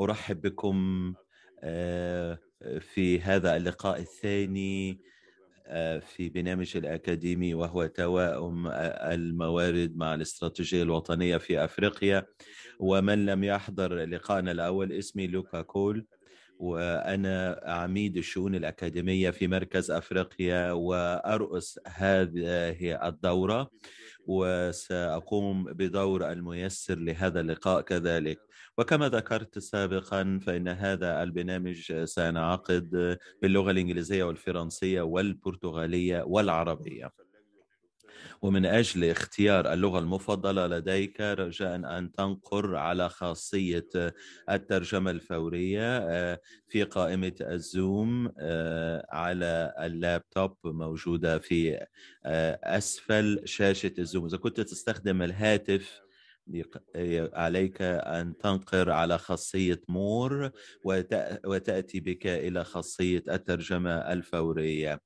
ارحب بكم آه، في هذا اللقاء الثاني آه، في برنامج الاكاديمي وهو توائم آه، الموارد مع الاستراتيجيه الوطنيه في افريقيا ومن لم يحضر لقائنا الاول اسمي لوكا كول وانا عميد الشؤون الاكاديميه في مركز افريقيا وارأس هذه الدوره وساقوم بدور الميسر لهذا اللقاء كذلك وكما ذكرت سابقا فان هذا البرنامج سينعقد باللغه الانجليزيه والفرنسيه والبرتغاليه والعربيه ومن أجل اختيار اللغة المفضلة لديك رجاء أن تنقر على خاصية الترجمة الفورية آه، في قائمة الزوم آه، على اللابتوب موجودة في آه، أسفل شاشة الزوم إذا كنت تستخدم الهاتف عليك أن تنقر على خاصية مور وتأتي بك إلى خاصية الترجمة الفورية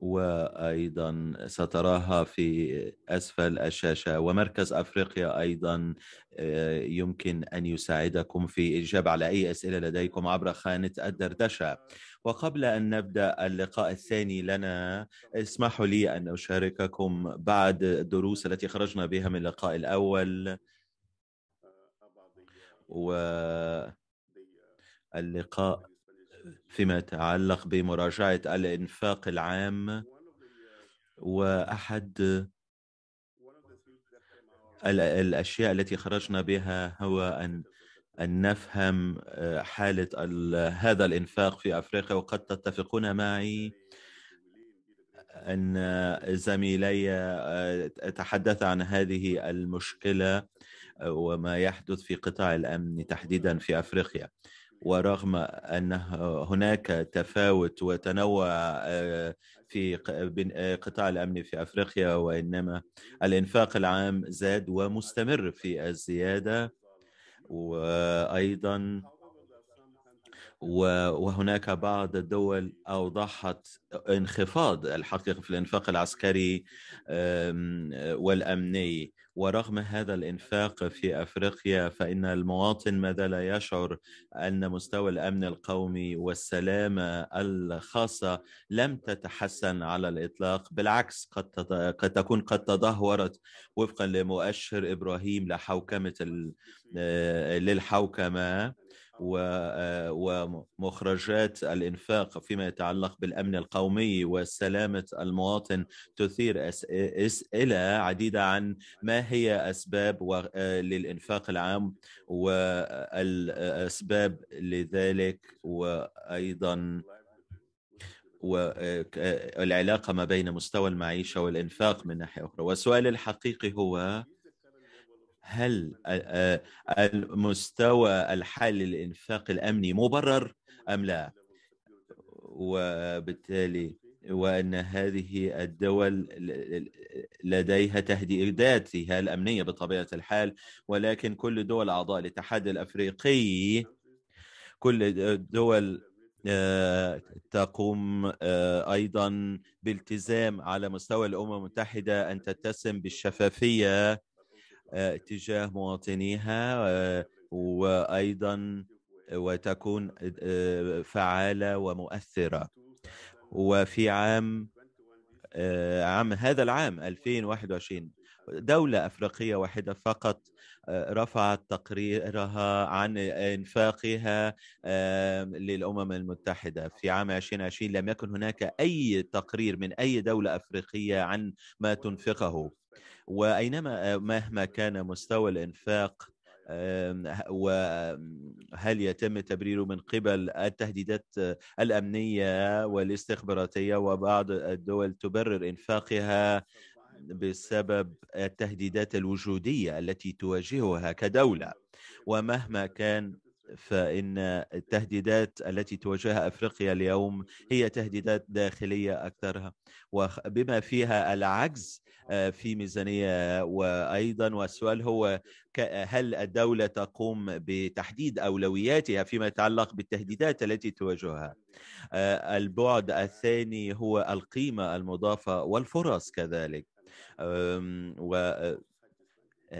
وايضا ستراها في اسفل الشاشه ومركز افريقيا ايضا آه، يمكن ان يساعدكم في الاجابه على اي اسئله لديكم عبر خانه الدردشه وقبل ان نبدا اللقاء الثاني لنا اسمحوا لي ان اشارككم بعض الدروس التي خرجنا بها من اللقاء الاول و اللقاء فيما يتعلق بمراجعة الإنفاق العام وأحد الأشياء التي خرجنا بها هو أن أن نفهم آه، حالة هذا الإنفاق في أفريقيا وقد تتفقون معي أن زميلي آه، تحدث عن هذه المشكلة آه، وما يحدث في قطاع الأمن تحديدا في أفريقيا ورغم أن هناك تفاوت وتنوع آه، في آه، قطاع الأمن في أفريقيا وإنما الإنفاق العام زاد ومستمر في الزيادة وأيضا وهناك بعض الدول أوضحت انخفاض الحقيقة في الإنفاق العسكري والأمني ورغم هذا الإنفاق في أفريقيا فإن المواطن ما زال يشعر أن مستوى الأمن القومي والسلامة الخاصة لم تتحسن على الإطلاق بالعكس قد, قد تكون قد تدهورت وفقا لمؤشر إبراهيم لحوكمة آه، للحوكمة آه، ومخرجات الإنفاق فيما يتعلق بالأمن القومي وسلامة المواطن تثير أسئلة عديدة عن ما هي أسباب آه، للإنفاق العام والأسباب لذلك وأيضا والعلاقة آه، ما بين مستوى المعيشة والإنفاق من ناحية أخرى والسؤال الحقيقي هو هل المستوى الحالي للإنفاق الأمني مبرر أم لا وبالتالي وأن هذه الدول لديها تهديداتها الأمنية بطبيعة الحال ولكن كل دول أعضاء الاتحاد الأفريقي كل دول تقوم أيضا بالتزام على مستوى الأمم المتحدة أن تتسم بالشفافية آه، تجاه مواطنيها آه، وايضا وتكون آه، فعاله ومؤثره وفي عام عام هذا العام 2021 دولة أفريقية واحدة فقط رفعت تقريرها عن إنفاقها للأمم المتحدة في عام 2020 لم يكن هناك أي تقرير من أي دولة أفريقية عن ما تنفقه واينما آه، مهما كان مستوى الانفاق وهل يتم تبريره من قبل التهديدات آه، الامنيه والاستخباراتيه وبعض الدول تبرر انفاقها بسبب التهديدات الوجوديه التي تواجهها كدوله ومهما كان فإن التهديدات التي تواجهها أفريقيا اليوم هي تهديدات داخلية أكثرها وبما فيها العجز آه، في ميزانية وأيضا والسؤال هو هل الدولة تقوم بتحديد أولوياتها فيما يتعلق بالتهديدات التي تواجهها آه، البعد الثاني هو القيمة المضافة والفرص كذلك و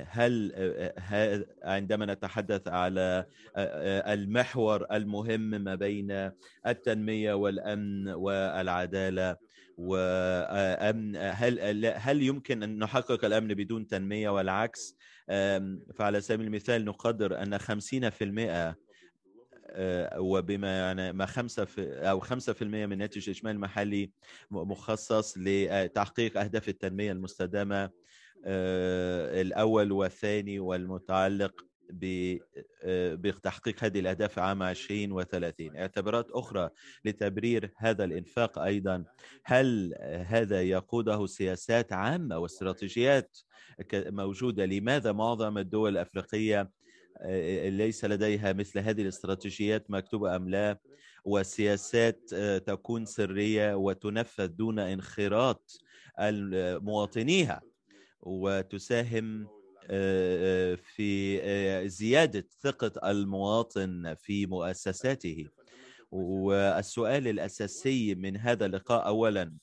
هل عندما نتحدث على المحور المهم ما بين التنميه والامن والعداله وامن هل هل يمكن ان نحقق الامن بدون تنميه والعكس فعلى سبيل المثال نقدر ان 50% وبما يعني ما خمسة في أو خمسة في المية من ناتج الإجمالي المحلي مخصص لتحقيق أهداف التنمية المستدامة آه، الأول والثاني والمتعلق آه، بتحقيق هذه الأهداف عام 2030 اعتبارات أخرى لتبرير هذا الإنفاق أيضا هل هذا يقوده سياسات عامة واستراتيجيات موجودة لماذا معظم الدول الأفريقية آه، ليس لديها مثل هذه الاستراتيجيات مكتوبة أم لا والسياسات تكون سرية وتنفذ دون انخراط مواطنيها وتساهم آه، في آه، زيادة ثقة المواطن في مؤسساته والسؤال الأساسي من هذا اللقاء أولا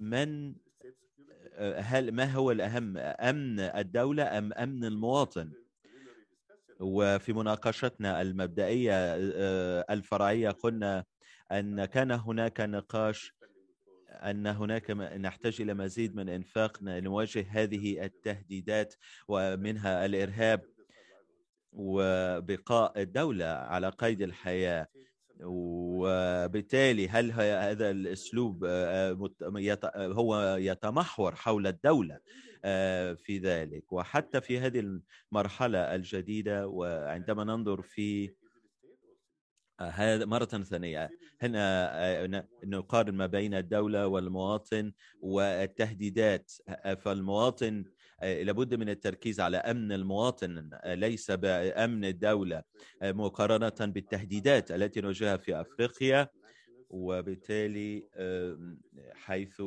من آه، هل ما هو الأهم أمن الدولة أم أمن المواطن وفي مناقشتنا المبدئية الفرعية قلنا أن كان هناك نقاش ان هناك نحتاج الى مزيد من انفاق لنواجه هذه التهديدات ومنها الارهاب وبقاء الدوله على قيد الحياه وبالتالي هل هذا الاسلوب آه، هو يتمحور حول الدوله آه، في ذلك وحتى في هذه المرحله الجديده وعندما ننظر في آه، هذا مرة ثانية هنا آه، نقارن ما بين الدولة والمواطن والتهديدات آه، فالمواطن لابد من التركيز على أمن المواطن ليس بأمن الدولة مقارنة بالتهديدات التي نواجهها في أفريقيا وبالتالي حيث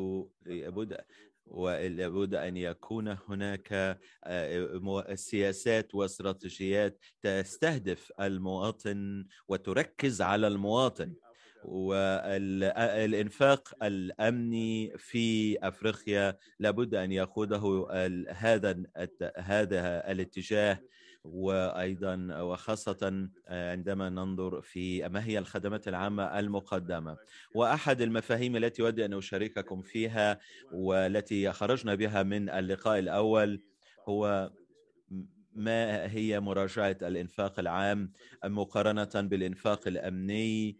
لابد ولابد ان يكون هناك آه، سياسات واستراتيجيات تستهدف المواطن وتركز على المواطن والإنفاق الأمني في أفريقيا لابد أن يقوده هذا هذا الاتجاه وايضا وخاصه آه، عندما ننظر في ما هي الخدمات العامه المقدمه واحد المفاهيم التي اود ان اشارككم فيها والتي خرجنا بها من اللقاء الاول هو ما هي مراجعه الانفاق العام مقارنه بالانفاق الامني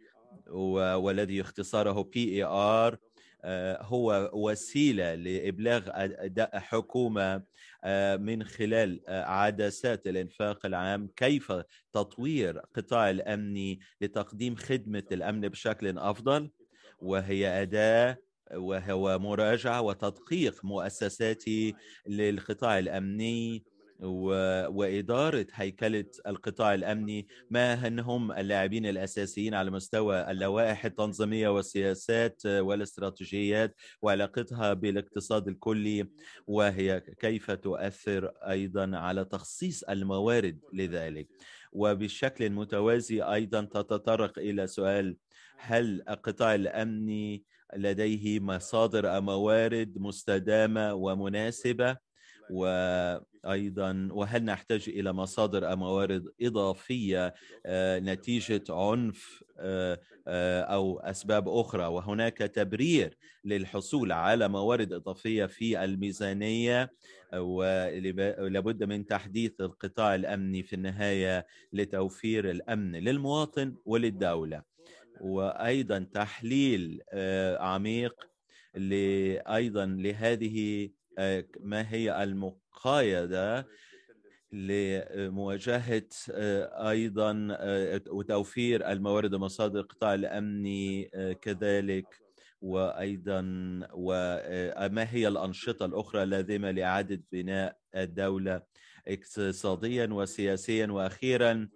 والذي اختصاره بي اي ار آه، هو وسيله لابلاغ اداء حكومه آه، من خلال آه، عدسات الانفاق العام كيف تطوير قطاع الامني لتقديم خدمه الامن بشكل افضل وهي اداه وهو مراجعه وتدقيق مؤسساتي للقطاع الامني و... وإدارة هيكلة القطاع الأمني ما هم اللاعبين الأساسيين على مستوى اللوائح التنظيمية والسياسات والاستراتيجيات وعلاقتها بالاقتصاد الكلي وهي كيف تؤثر أيضا على تخصيص الموارد لذلك وبشكل متوازي أيضا تتطرق إلى سؤال هل القطاع الأمني لديه مصادر موارد مستدامة ومناسبة وايضا وهل نحتاج الى مصادر او موارد اضافيه آه، نتيجه عنف آه، آه، او اسباب اخرى وهناك تبرير للحصول على موارد اضافيه في الميزانيه ولابد من تحديث القطاع الامني في النهايه لتوفير الامن للمواطن وللدوله وايضا تحليل عميق ايضا لهذه آه، ما هي المقايدة لمواجهة آه، آه، أيضا وتوفير الموارد ومصادر القطاع الأمني كذلك وأيضا وما هي الأنشطة الأخرى اللازمة لإعادة بناء الدولة اقتصاديا وسياسيا وأخيرا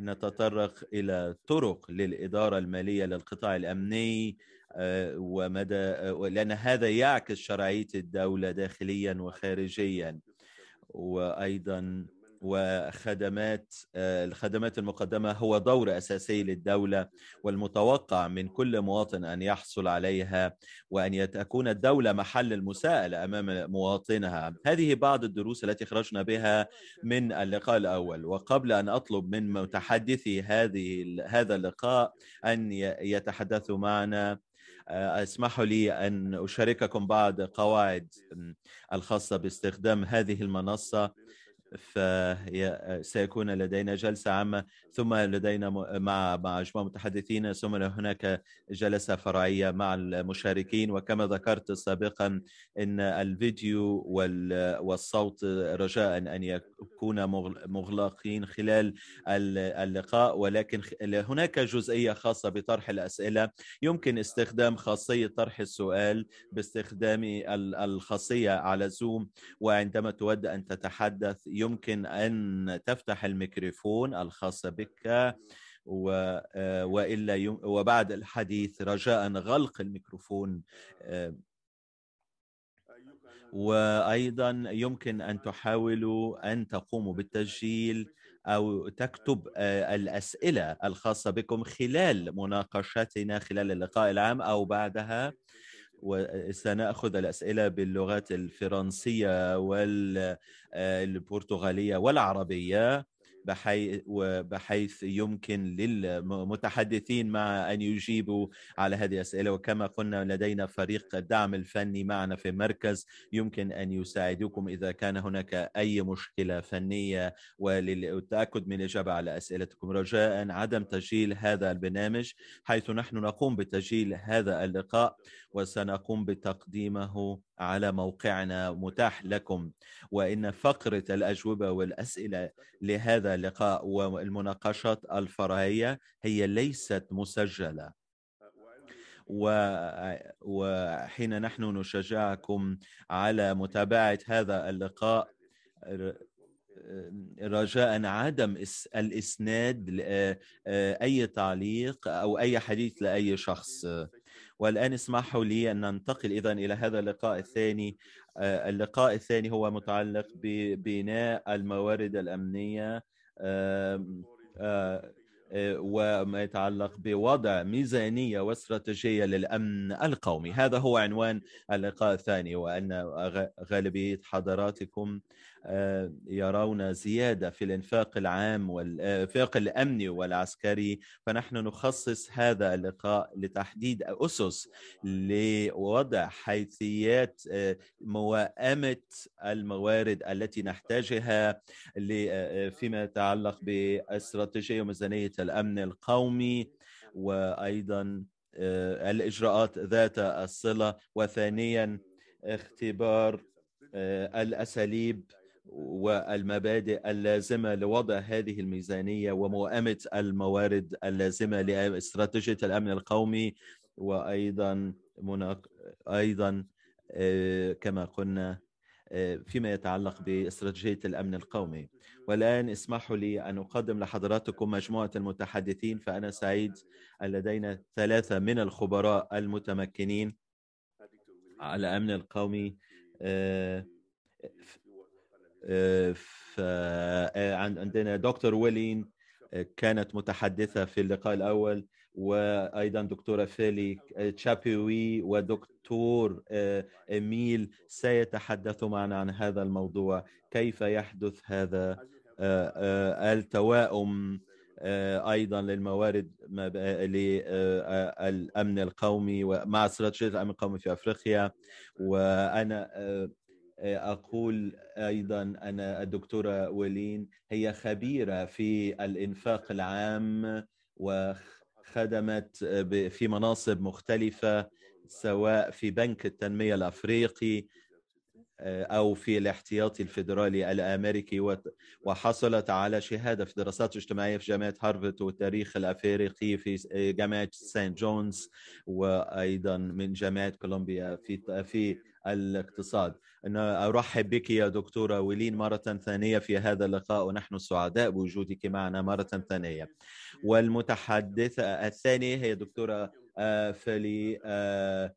نتطرق إلى طرق للإدارة المالية للقطاع الأمني آه، ومدى آه، لأن هذا يعكس شرعية الدولة داخليا وخارجيا وأيضا وخدمات آه، الخدمات المقدمة هو دور أساسي للدولة والمتوقع من كل مواطن أن يحصل عليها وأن تكون الدولة محل المساءلة أمام مواطنها هذه بعض الدروس التي خرجنا بها من اللقاء الأول وقبل أن أطلب من متحدثي هذه هذا اللقاء أن يتحدثوا معنا آه، اسمحوا لي ان اشارككم بعض قواعد الخاصه باستخدام هذه المنصه فسيكون آه، لدينا جلسة عامة ثم لدينا مع مع مجموعة متحدثين ثم هناك جلسة فرعية مع المشاركين وكما ذكرت سابقا أن الفيديو والصوت رجاء أن يكون مغلقين خلال اللقاء ولكن هناك جزئية خاصة بطرح الأسئلة يمكن استخدام خاصية طرح السؤال باستخدام الخاصية على زوم وعندما تود أن تتحدث يمكن أن تفتح الميكروفون الخاص بك و آه، وإلا يم... وبعد الحديث رجاء غلق الميكروفون آه، وأيضا يمكن أن تحاولوا أن تقوموا بالتسجيل أو تكتب آه، الأسئلة الخاصة بكم خلال مناقشتنا خلال اللقاء العام أو بعدها وسنأخذ الأسئلة باللغات الفرنسية والبرتغالية آه، والعربية بحيث, بحيث يمكن للمتحدثين مع أن يجيبوا على هذه الأسئلة وكما قلنا لدينا فريق الدعم الفني معنا في المركز يمكن أن يساعدوكم إذا كان هناك أي مشكلة فنية وللتأكد من الإجابة على أسئلتكم رجاء عدم تسجيل هذا البرنامج حيث نحن نقوم بتسجيل هذا اللقاء وسنقوم بتقديمه على موقعنا متاح لكم وإن فقرة الأجوبة والأسئلة لهذا اللقاء والمناقشات الفرعية هي ليست مسجلة وحين نحن نشجعكم على متابعة هذا اللقاء رجاء عدم الإسناد لأي تعليق أو أي حديث لأي شخص والآن اسمحوا لي أن ننتقل إذا إلى هذا اللقاء الثاني آه، اللقاء الثاني هو متعلق ببناء الموارد الأمنية آه، آه، وما يتعلق بوضع ميزانية واستراتيجية للأمن القومي هذا هو عنوان اللقاء الثاني وأن غالبية حضراتكم آه، يرون زياده في الانفاق العام والانفاق آه، الامني والعسكري فنحن نخصص هذا اللقاء لتحديد اسس لوضع حيثيات آه، موائمه الموارد التي نحتاجها فيما يتعلق باستراتيجيه وميزانيه الامن القومي وايضا الاجراءات ذات الصله وثانيا اختبار الاساليب والمبادئ اللازمه لوضع هذه الميزانيه وموائمه الموارد اللازمه لاستراتيجيه الامن القومي وايضا مناق... ايضا آه، كما قلنا آه، فيما يتعلق باستراتيجيه الامن القومي. والان اسمحوا لي ان اقدم لحضراتكم مجموعه المتحدثين فانا سعيد ان لدينا ثلاثه من الخبراء المتمكنين على الامن القومي آه، عندنا دكتور ويلين كانت متحدثه في اللقاء الاول وايضا دكتوره فيلي تشابيوي ودكتور اميل آه، سيتحدث معنا عن هذا الموضوع كيف يحدث هذا آه، آه، التواؤم ايضا للموارد للامن القومي ومع استراتيجيه الامن القومي في افريقيا وانا اقول ايضا ان الدكتوره ولين هي خبيره في الانفاق العام وخدمت في مناصب مختلفه سواء في بنك التنميه الافريقي آه، او في الاحتياطي الفيدرالي الامريكي وحصلت على شهاده في دراسات اجتماعيه في جامعه هارفارد والتاريخ الافريقي في جامعه سان جونز وايضا من جامعه كولومبيا في في الاقتصاد أنا أرحب بك يا دكتورة ويلين مرة ثانية في هذا اللقاء ونحن سعداء بوجودك معنا مرة ثانية والمتحدثة الثانية هي دكتورة آه، فلي آه،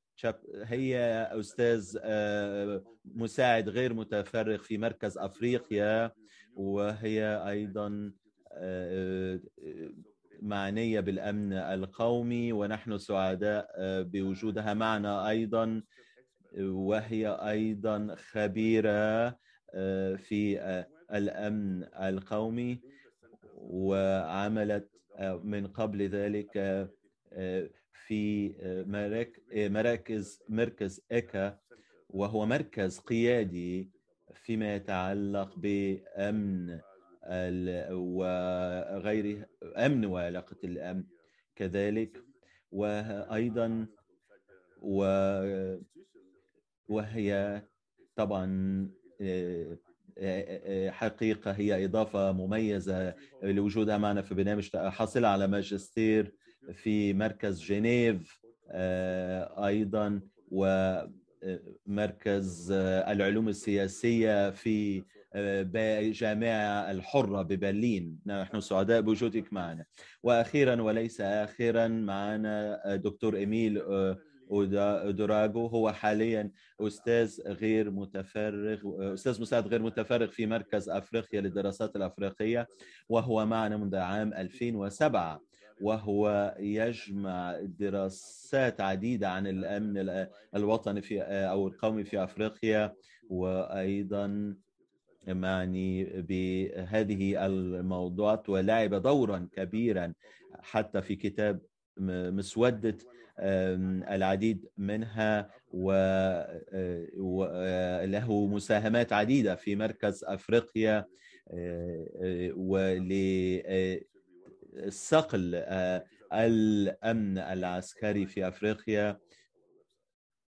هي أستاذ آه، مساعد غير متفرغ في مركز أفريقيا وهي أيضا معنية بالأمن القومي ونحن سعداء بوجودها معنا أيضا وهي ايضا خبيره آه، في آه، الامن القومي وعملت آه، من قبل ذلك في مراكز مركز إكا وهو مركز قيادي فيما يتعلق بأمن وغيره أمن وعلاقة الأمن كذلك وأيضا و وهي طبعا آه، آه، آه، حقيقة هي إضافة مميزة لوجودها معنا في برنامج حاصلة على ماجستير في مركز جنيف أيضا ومركز العلوم السياسية في جامعة الحرة ببرلين نحن سعداء بوجودك معنا وأخيرا وليس آخرا معنا دكتور إيميل ودراجو هو حاليا استاذ غير متفرغ استاذ مساعد غير متفرغ في مركز افريقيا للدراسات الافريقيه وهو معنا منذ عام 2007 وهو يجمع دراسات عديده عن الامن الوطني في او القومي في افريقيا وايضا معني بهذه الموضوعات ولعب دورا كبيرا حتى في كتاب مسوده العديد منها وله آه، آه، مساهمات عديدة في مركز أفريقيا آه، ولصقل الأمن العسكري في أفريقيا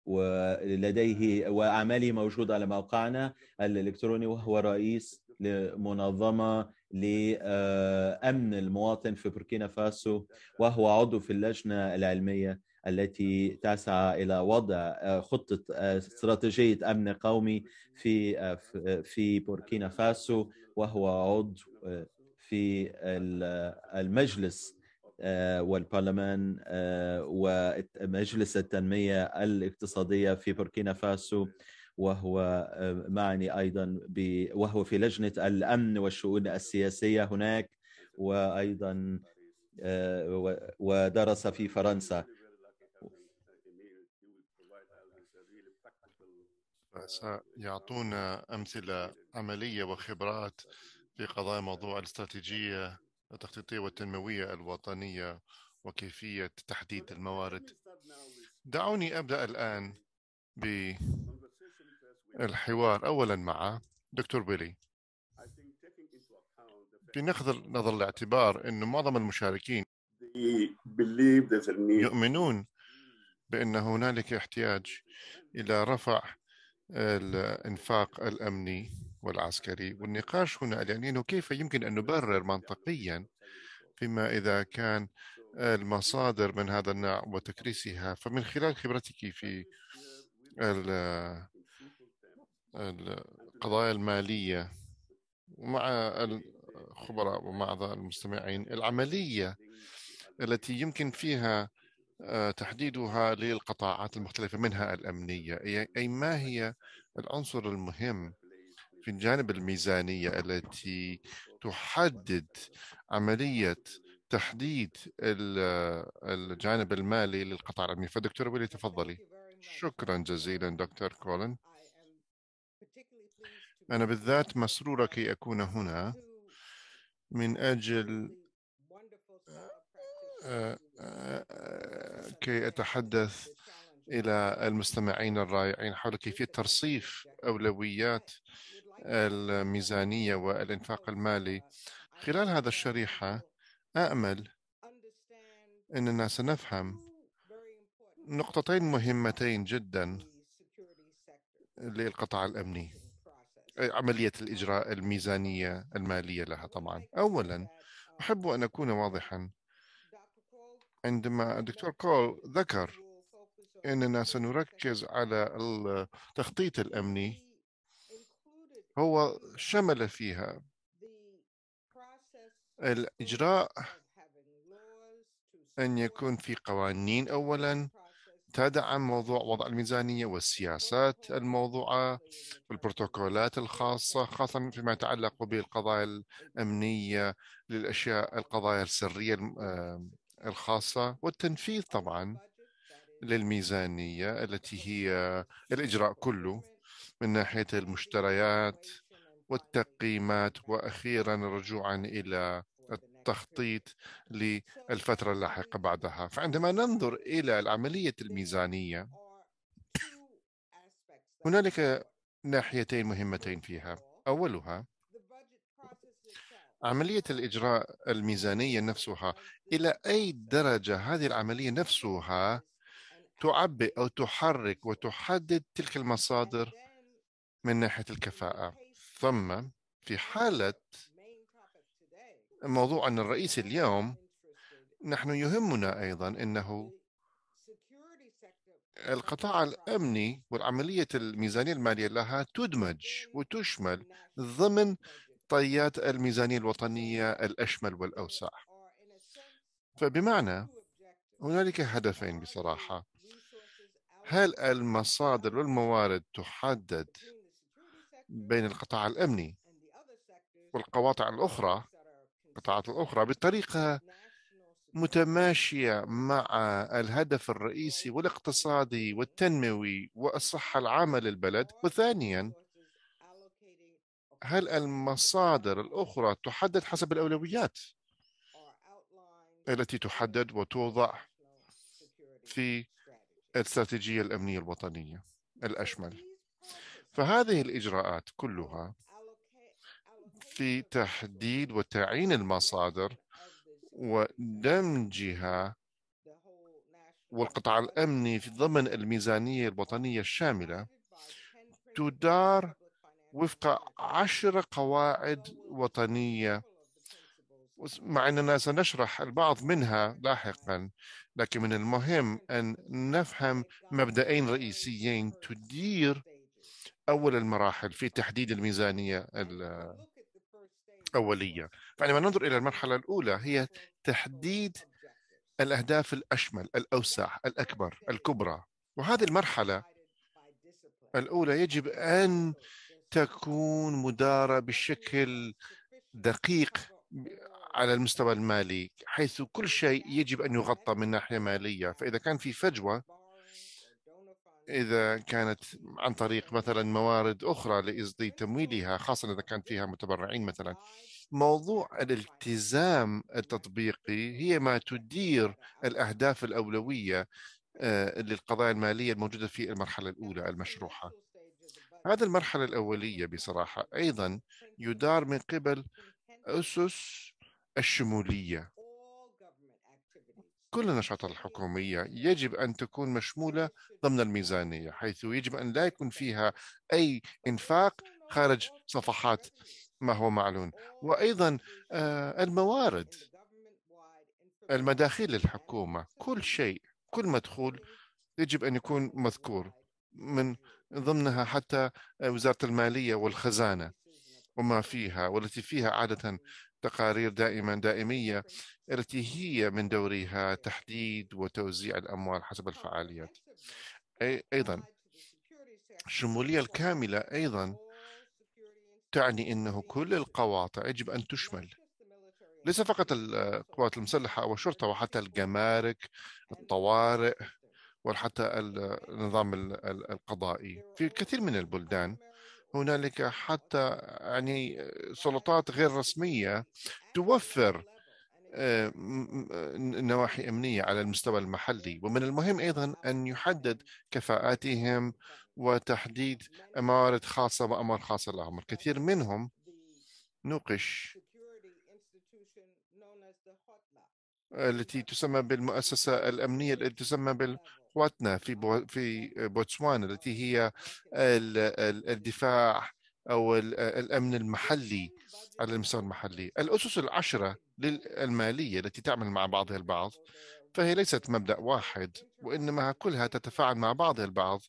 ولديه وأعماله موجودة على موقعنا الإلكتروني وهو رئيس لمنظمة لأمن المواطن في بوركينا فاسو وهو عضو في اللجنة العلمية التي تسعى الى وضع آه، خطه آه، استراتيجيه امن قومي في آه، في بوركينا فاسو وهو عضو في المجلس والبرلمان ومجلس التنميه الاقتصاديه في بوركينا فاسو وهو معني ايضا ب وهو في لجنه الامن والشؤون السياسيه هناك وايضا ودرس في فرنسا سيعطونا أمثلة عملية وخبرات في قضايا موضوع الاستراتيجية التخطيطية والتنموية الوطنية وكيفية تحديد الموارد دعوني أبدأ الآن بالحوار أولا مع دكتور بيلي في نظر الاعتبار أن معظم المشاركين يؤمنون بأن هنالك احتياج إلى رفع الانفاق الامني والعسكري والنقاش هنا لانه كيف يمكن ان نبرر منطقيا فيما اذا كان المصادر من هذا النوع وتكريسها فمن خلال خبرتك في القضايا الماليه مع الخبراء ومع المستمعين العمليه التي يمكن فيها آه، تحديدها للقطاعات المختلفة منها الأمنية أي ما هي العنصر المهم في الجانب الميزانية التي تحدد عملية تحديد الجانب المالي للقطاع الأمني فدكتور ولي تفضلي شكرا جزيلا دكتور كولن أنا بالذات مسرورة كي أكون هنا من أجل كي أتحدث إلى المستمعين الرائعين حول كيفية ترصيف أولويات الميزانية والإنفاق المالي خلال هذا الشريحة أأمل أننا سنفهم نقطتين مهمتين جدا للقطاع الأمني عملية الإجراء الميزانية المالية لها طبعا أولا أحب أن أكون واضحا عندما الدكتور كول ذكر أننا سنركز على التخطيط الأمني هو شمل فيها الإجراء أن يكون في قوانين أولا تدعم موضوع وضع الميزانية والسياسات الموضوعة والبروتوكولات الخاصة خاصة فيما يتعلق بالقضايا الأمنية للأشياء القضايا السرية الخاصة والتنفيذ طبعا للميزانية التي هي الإجراء كله من ناحية المشتريات والتقييمات وأخيرا رجوعا إلى التخطيط للفترة اللاحقة بعدها فعندما ننظر إلى العملية الميزانية هنالك ناحيتين مهمتين فيها أولها عملية الإجراء الميزانية نفسها إلى أي درجة هذه العملية نفسها تعبئ أو تحرك وتحدد تلك المصادر من ناحية الكفاءة ثم في حالة موضوعنا الرئيسي اليوم نحن يهمنا أيضا أنه القطاع الأمني والعملية الميزانية المالية لها تدمج وتشمل ضمن ومعطيات الميزانية الوطنية الأشمل والأوسع فبمعنى هنالك هدفين بصراحة هل المصادر والموارد تحدد بين القطاع الأمني والقواطع الأخرى القطاعات الأخرى بطريقة متماشية مع الهدف الرئيسي والاقتصادي والتنموي والصحة العامة للبلد وثانيا هل المصادر الأخرى تحدد حسب الأولويات التي تحدد وتوضع في الاستراتيجية الأمنية الوطنية الأشمل فهذه الإجراءات كلها في تحديد وتعيين المصادر ودمجها والقطاع الأمني في ضمن الميزانية الوطنية الشاملة تدار وفق عشر قواعد وطنية مع أننا سنشرح البعض منها لاحقا لكن من المهم أن نفهم مبدأين رئيسيين تدير أول المراحل في تحديد الميزانية الأولية فعندما ننظر إلى المرحلة الأولى هي تحديد الأهداف الأشمل الأوسع الأكبر الكبرى وهذه المرحلة الأولى يجب أن تكون مدارة بشكل دقيق على المستوى المالي حيث كل شيء يجب أن يغطى من ناحية مالية فإذا كان في فجوة إذا كانت عن طريق مثلا موارد أخرى لإصدي تمويلها خاصة إذا كان فيها متبرعين مثلا موضوع الالتزام التطبيقي هي ما تدير الأهداف الأولوية آه، للقضايا المالية الموجودة في المرحلة الأولى المشروحة هذه المرحلة الأولية بصراحة أيضا يدار من قبل أسس الشمولية كل النشاطات الحكومية يجب أن تكون مشمولة ضمن الميزانية حيث يجب أن لا يكون فيها أي إنفاق خارج صفحات ما هو معلوم وأيضا آه، الموارد المداخيل للحكومة كل شيء كل مدخول يجب أن يكون مذكور من ضمنها حتى وزارة المالية والخزانة وما فيها والتي فيها عادة تقارير دائما دائمية التي هي من دورها تحديد وتوزيع الأموال حسب الفعاليات أيضا الشمولية الكاملة أيضا تعني أنه كل القواطع يجب أن تشمل ليس فقط القوات المسلحة أو الشرطة وحتى الجمارك الطوارئ وحتى النظام القضائي في كثير من البلدان هنالك حتى يعني سلطات غير رسميه توفر آه، نواحي امنيه على المستوى المحلي ومن المهم ايضا ان يحدد كفاءاتهم وتحديد موارد خاصه واموال خاصه لهم الكثير منهم نوقش التي تسمى بالمؤسسة الأمنية التي تسمى بال اخواتنا في بو في بوتسوانا التي هي الدفاع او الامن المحلي على المستوى المحلي الاسس العشره للماليه التي تعمل مع بعضها البعض فهي ليست مبدا واحد وانما كلها تتفاعل مع بعضها البعض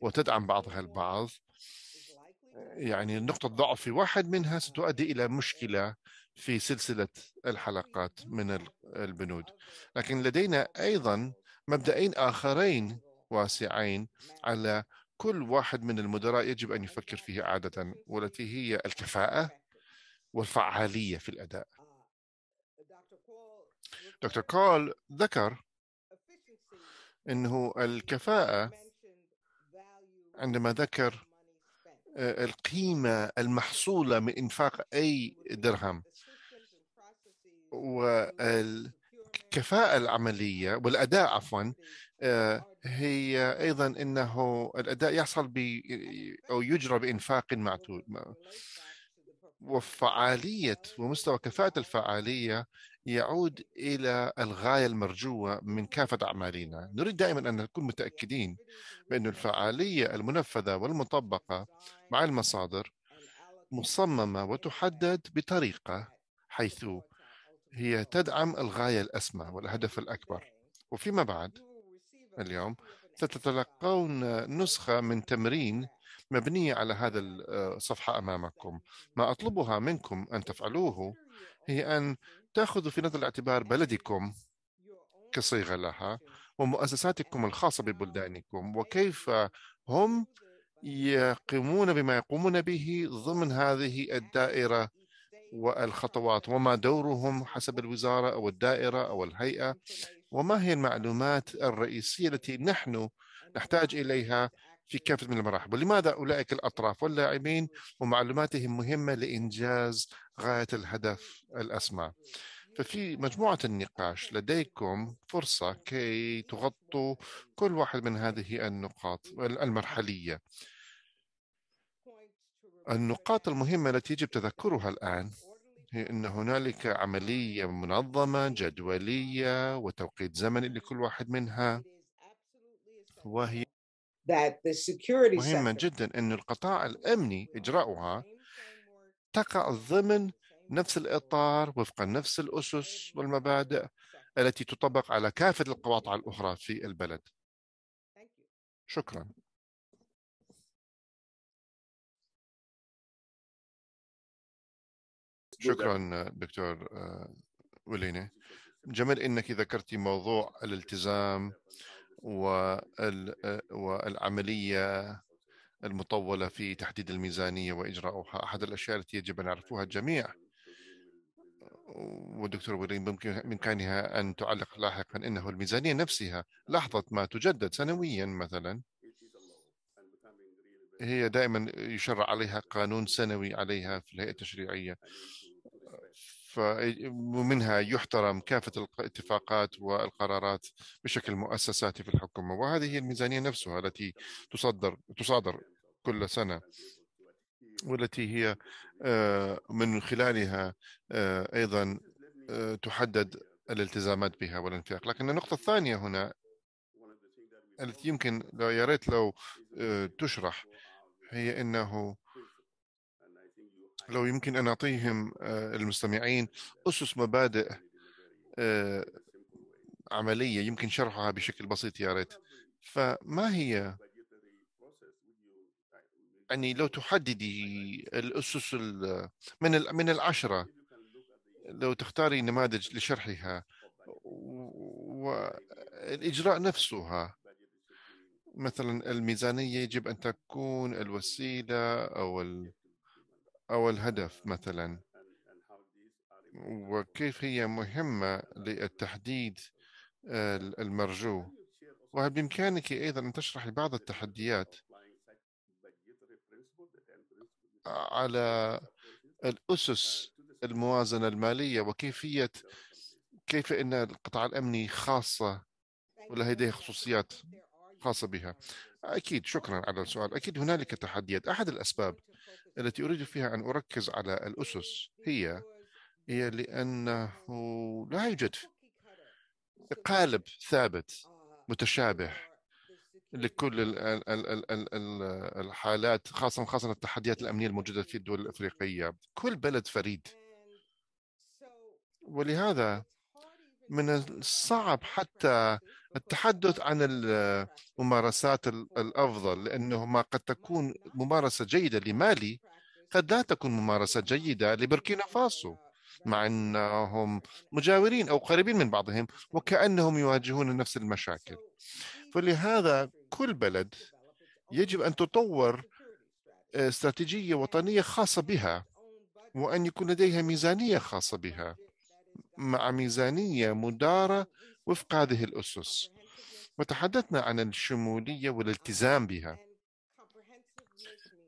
وتدعم بعضها البعض يعني نقطة ضعف في واحد منها ستؤدي إلى مشكلة في سلسلة الحلقات من البنود لكن لدينا أيضا مبدئين آخرين واسعين على كل واحد من المدراء يجب أن يفكر فيه عادة والتي هي الكفاءة والفعالية في الأداء دكتور كول ذكر أنه الكفاءة عندما ذكر آه، القيمة المحصولة من إنفاق أي درهم وال الكفاءة العملية والأداء عفوا إيه. آه، آه، نعم. هي أيضا أنه الأداء يحصل ب أو يجرى بإنفاق معتود وفعالية ومستوى كفاءة الفعالية يعود إلى الغاية المرجوة من كافة أعمالنا نريد دائما أن نكون متأكدين بأن الفعالية المنفذة والمطبقة مع المصادر مصممة وتحدد بطريقة حيث هي تدعم الغاية الأسمى والهدف الأكبر وفيما بعد اليوم ستتلقون نسخة من تمرين مبنية على هذا الصفحة آه، أمامكم ما أطلبها منكم أن تفعلوه هي أن تأخذوا في نظر الاعتبار بلدكم كصيغة لها ومؤسساتكم الخاصة ببلدانكم وكيف هم يقومون بما يقومون به ضمن هذه الدائرة والخطوات وما دورهم حسب الوزارة أو الدائرة أو الهيئة وما هي المعلومات الرئيسية التي نحن نحتاج إليها في كافة من المراحل ولماذا أولئك الأطراف واللاعبين ومعلوماتهم مهمة لإنجاز غاية الهدف الأسمى ففي مجموعة النقاش لديكم فرصة كي تغطوا كل واحد من هذه النقاط المرحلية النقاط المهمة التي يجب تذكرها الآن هي أن هنالك عملية منظمة جدولية وتوقيت زمني لكل واحد منها وهي مهمة جدا أن القطاع الأمني إجراؤها تقع ضمن نفس الإطار وفقا نفس الأسس والمبادئ التي تطبق على كافة القواطع الأخرى في البلد شكرا شكرا دكتور ولينا آه، جميل انك ذكرتي موضوع الالتزام آه، والعمليه المطوله في تحديد الميزانيه واجراؤها احد الاشياء التي يجب ان يعرفوها الجميع والدكتور وليم بامكانها ان تعلق لاحقا انه الميزانيه نفسها لحظه ما تجدد سنويا مثلا هي دائما يشرع عليها قانون سنوي عليها في الهيئه التشريعيه ومنها يحترم كافة الاتفاقات والقرارات بشكل مؤسساتي في الحكومة وهذه هي الميزانية نفسها التي تصدر تصادر كل سنة والتي هي آه، من خلالها آه، أيضا آه، تحدد الالتزامات بها والانفاق لكن النقطة الثانية هنا التي يمكن يا ريت لو تشرح هي أنه لو يمكن أن أعطيهم آه، المستمعين أسس مبادئ آه، عملية يمكن شرحها بشكل بسيط يا ريت فما هي يعني لو تحددي الأسس من من العشرة لو تختاري نماذج لشرحها والإجراء نفسها مثلا الميزانية يجب أن تكون الوسيلة أو ال... أو الهدف مثلا وكيف هي مهمة للتحديد آه، المرجو وهل بإمكانك أيضا أن تشرحي بعض التحديات على الأسس الموازنة المالية وكيفية كيف أن القطاع الأمني خاصة ولديه خصوصيات خاصة بها أكيد شكرا على السؤال أكيد هنالك تحديات أحد الأسباب التي أريد فيها أن أركز على الأسس هي هي لأنه لا يوجد قالب ثابت متشابه لكل الحالات خاصة خاصة التحديات الأمنية الموجودة في الدول الأفريقية كل بلد فريد ولهذا من الصعب حتى التحدث عن الممارسات الأفضل لأنه ما قد تكون ممارسة جيدة لمالي قد لا تكون ممارسة جيدة لبركينا فاسو مع أنهم مجاورين أو قريبين من بعضهم وكأنهم يواجهون نفس المشاكل فلهذا كل بلد يجب أن تطور آه، استراتيجية وطنية خاصة بها وأن يكون لديها ميزانية خاصة بها مع ميزانية مدارة وفق هذه الأسس وتحدثنا عن الشمولية والالتزام بها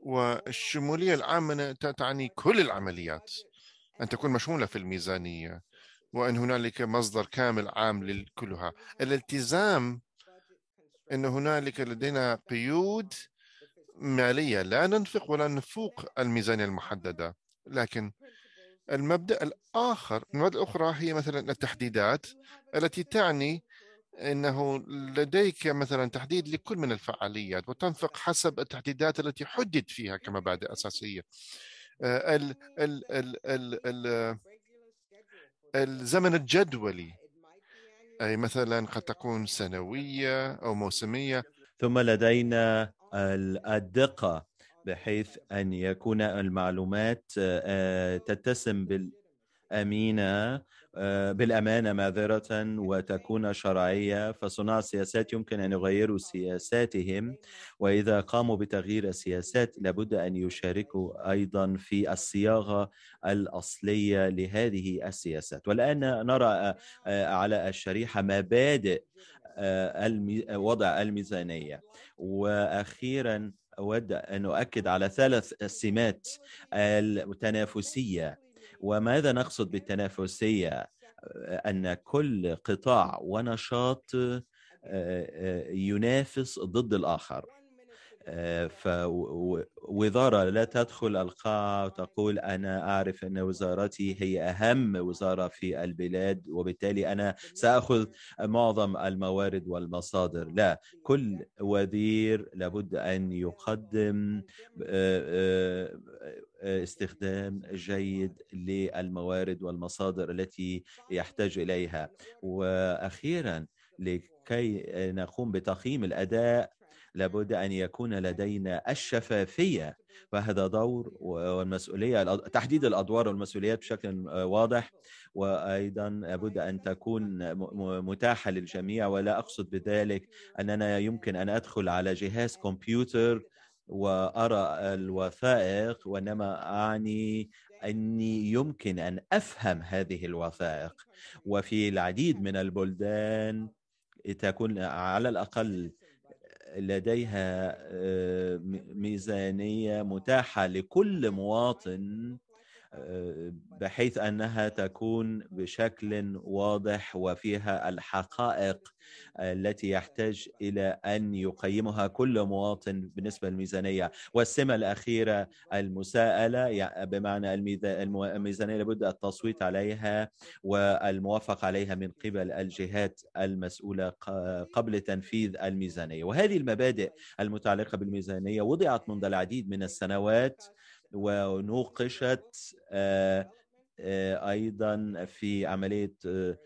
والشمولية العامة تعني كل العمليات أن تكون مشمولة في الميزانية وأن هنالك مصدر كامل عام لكلها الالتزام أن هنالك لدينا قيود مالية لا ننفق ولا نفوق الميزانية المحددة لكن المبدا الاخر المبادئ الاخرى هي مثلا التحديدات التي تعني انه لديك مثلا تحديد لكل من الفعاليات وتنفق حسب التحديدات التي حدد فيها كمبادئ اساسيه آه، ال ال ال ال ال الزمن الجدولي اي مثلا قد تكون سنويه او موسميه ثم لدينا الدقه بحيث أن يكون المعلومات آه، تتسم بالأمينة آه، بالأمانة معذرة وتكون شرعية فصناع السياسات يمكن أن يغيروا سياساتهم وإذا قاموا بتغيير السياسات لابد أن يشاركوا أيضا في الصياغة الأصلية لهذه السياسات والآن نرى آه، على الشريحة مبادئ وضع الميزانية وأخيرا أود أن أؤكد على ثلاث سمات التنافسية وماذا نقصد بالتنافسية؟ أن كل قطاع ونشاط آه، آه، ينافس ضد الآخر آه، فوزارة لا تدخل القاع وتقول أنا أعرف أن وزارتي هي أهم وزارة في البلاد وبالتالي أنا سأخذ معظم الموارد والمصادر لا كل وزير لابد أن يقدم آه، آه، استخدام جيد للموارد والمصادر التي يحتاج إليها وأخيراً لكي نقوم بتقييم الاداء لابد أن يكون لدينا الشفافية وهذا دور والمسؤولية تحديد الأدوار والمسؤوليات بشكل آه، واضح وأيضا لابد أن تكون متاحة للجميع ولا أقصد بذلك أننا يمكن أن أدخل على جهاز كمبيوتر وأرى الوثائق وإنما أعني أني يمكن أن أفهم هذه الوثائق وفي العديد من البلدان تكون على الأقل لديها آه، ميزانيه متاحه لكل مواطن بحيث انها تكون بشكل واضح وفيها الحقائق التي يحتاج الى ان يقيمها كل مواطن بالنسبه للميزانيه والسمه الاخيره المساءله بمعنى الميزانيه لابد التصويت عليها والموافق عليها من قبل الجهات المسؤوله قبل تنفيذ الميزانيه وهذه المبادئ المتعلقه بالميزانيه وضعت منذ العديد من السنوات ونوقشت آه، آه، ايضا في عمليه آه،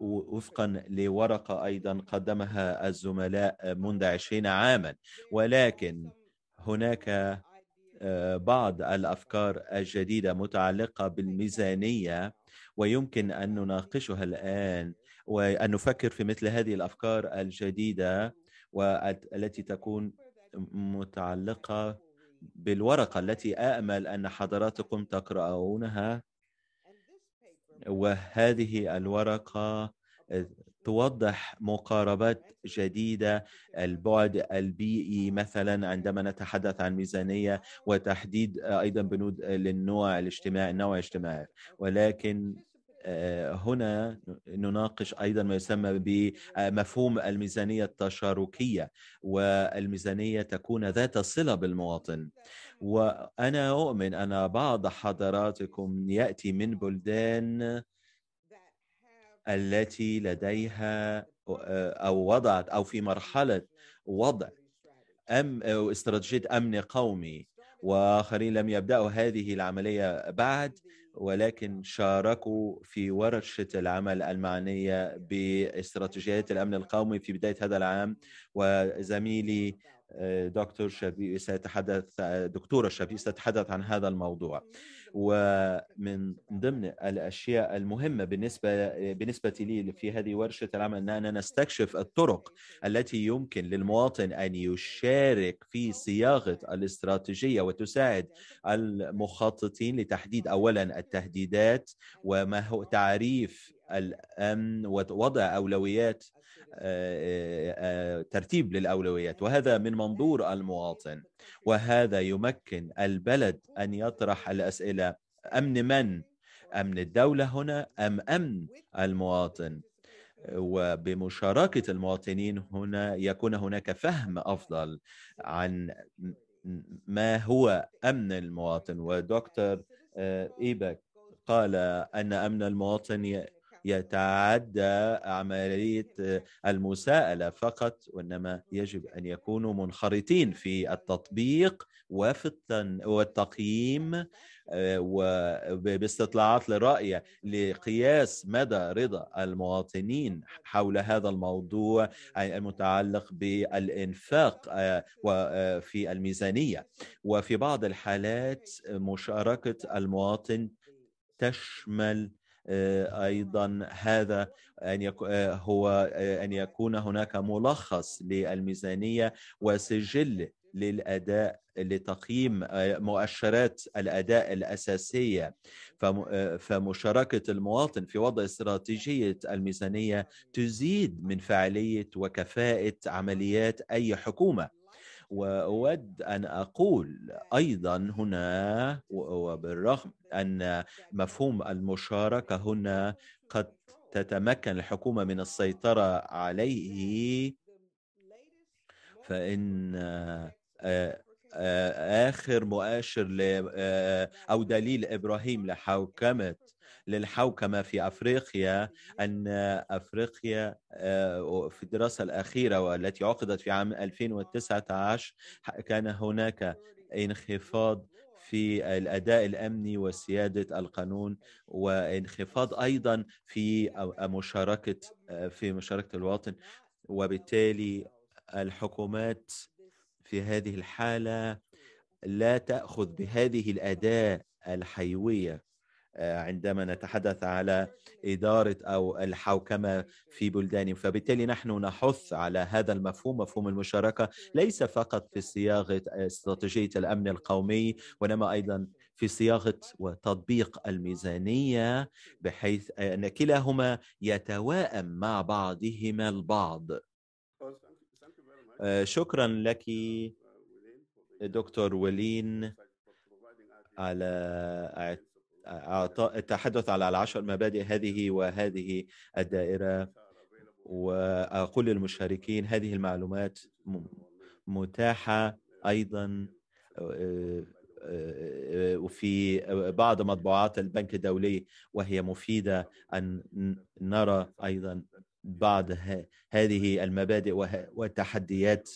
وفقا لورقه ايضا قدمها الزملاء منذ عشرين عاما ولكن هناك بعض الافكار الجديده متعلقه بالميزانيه ويمكن ان نناقشها الان وان نفكر في مثل هذه الافكار الجديده والتي تكون متعلقة بالورقة التي آمل أن حضراتكم تقرؤونها وهذه الورقة توضح مقاربات جديدة البعد البيئي مثلا عندما نتحدث عن ميزانية وتحديد أيضا بنود للنوع الاجتماعي النوع الاجتماعي ولكن آه، هنا نناقش ايضا ما يسمى بمفهوم الميزانيه التشاركيه والميزانيه تكون ذات صله بالمواطن وانا اؤمن ان بعض حضراتكم ياتي من بلدان التي لديها آه، او وضعت او في مرحله وضع أم آه، استراتيجيه امن قومي واخرين لم يبداوا هذه العمليه بعد ولكن نعم. شاركوا في ورشه العمل المعنيه باستراتيجيات الامن القومي في بدايه هذا العام وزميلي نعم. آه، دكتور شبيب سيتحدث دكتورة شبيب ستتحدث عن هذا الموضوع ومن ضمن الأشياء المهمة بالنسبة بالنسبة لي في هذه ورشة العمل أننا نستكشف الطرق التي يمكن للمواطن أن يشارك في صياغة الاستراتيجية وتساعد المخططين لتحديد أولا التهديدات وما هو تعريف الأمن ووضع أولويات آه، آه، آه، ترتيب للاولويات وهذا من منظور المواطن وهذا يمكن البلد ان يطرح الاسئله امن من امن الدوله هنا ام امن المواطن وبمشاركه المواطنين هنا يكون هناك فهم افضل عن ما هو امن المواطن ودكتور ايبك قال ان امن المواطن يتعدى عملية المساءلة فقط وإنما يجب أن يكونوا منخرطين في التطبيق وفي والتقييم آه، وباستطلاعات للرأي لقياس مدى رضا المواطنين حول هذا الموضوع المتعلق بالإنفاق آه، وفي آه، الميزانية وفي بعض الحالات مشاركة المواطن تشمل آه، ايضا هذا ان آه، هو آه، ان يكون هناك ملخص للميزانيه وسجل للاداء لتقييم مؤشرات الاداء الاساسيه فمشاركه المواطن في وضع استراتيجيه الميزانيه تزيد من فعاليه وكفاءه عمليات اي حكومه واود ان اقول ايضا هنا وبالرغم ان مفهوم المشاركه هنا قد تتمكن الحكومه من السيطره عليه فان آه، آه، اخر مؤشر آه، او دليل ابراهيم لحوكمه للحوكمة في أفريقيا أن أفريقيا آه، في الدراسة الأخيرة والتي عقدت في عام 2019 كان هناك انخفاض في الاداء الامني وسياده القانون وانخفاض ايضا في مشاركه آه، في مشاركه الواطن وبالتالي الحكومات في هذه الحاله لا تاخذ بهذه الاداه الحيويه آه، عندما نتحدث على إدارة أو الحوكمة في بلدان فبالتالي نحن نحث على هذا المفهوم مفهوم المشاركة ليس فقط في صياغة استراتيجية الأمن القومي وإنما أيضا في صياغة وتطبيق الميزانية بحيث أن كلاهما يتواءم مع بعضهما البعض آه، شكرا لك دكتور ولين على التحدث على العشر مبادئ هذه وهذه الدائرة وأقول للمشاركين هذه المعلومات متاحة أيضا وفي بعض مطبوعات البنك الدولي وهي مفيدة أن نرى أيضا بعض هذه المبادئ والتحديات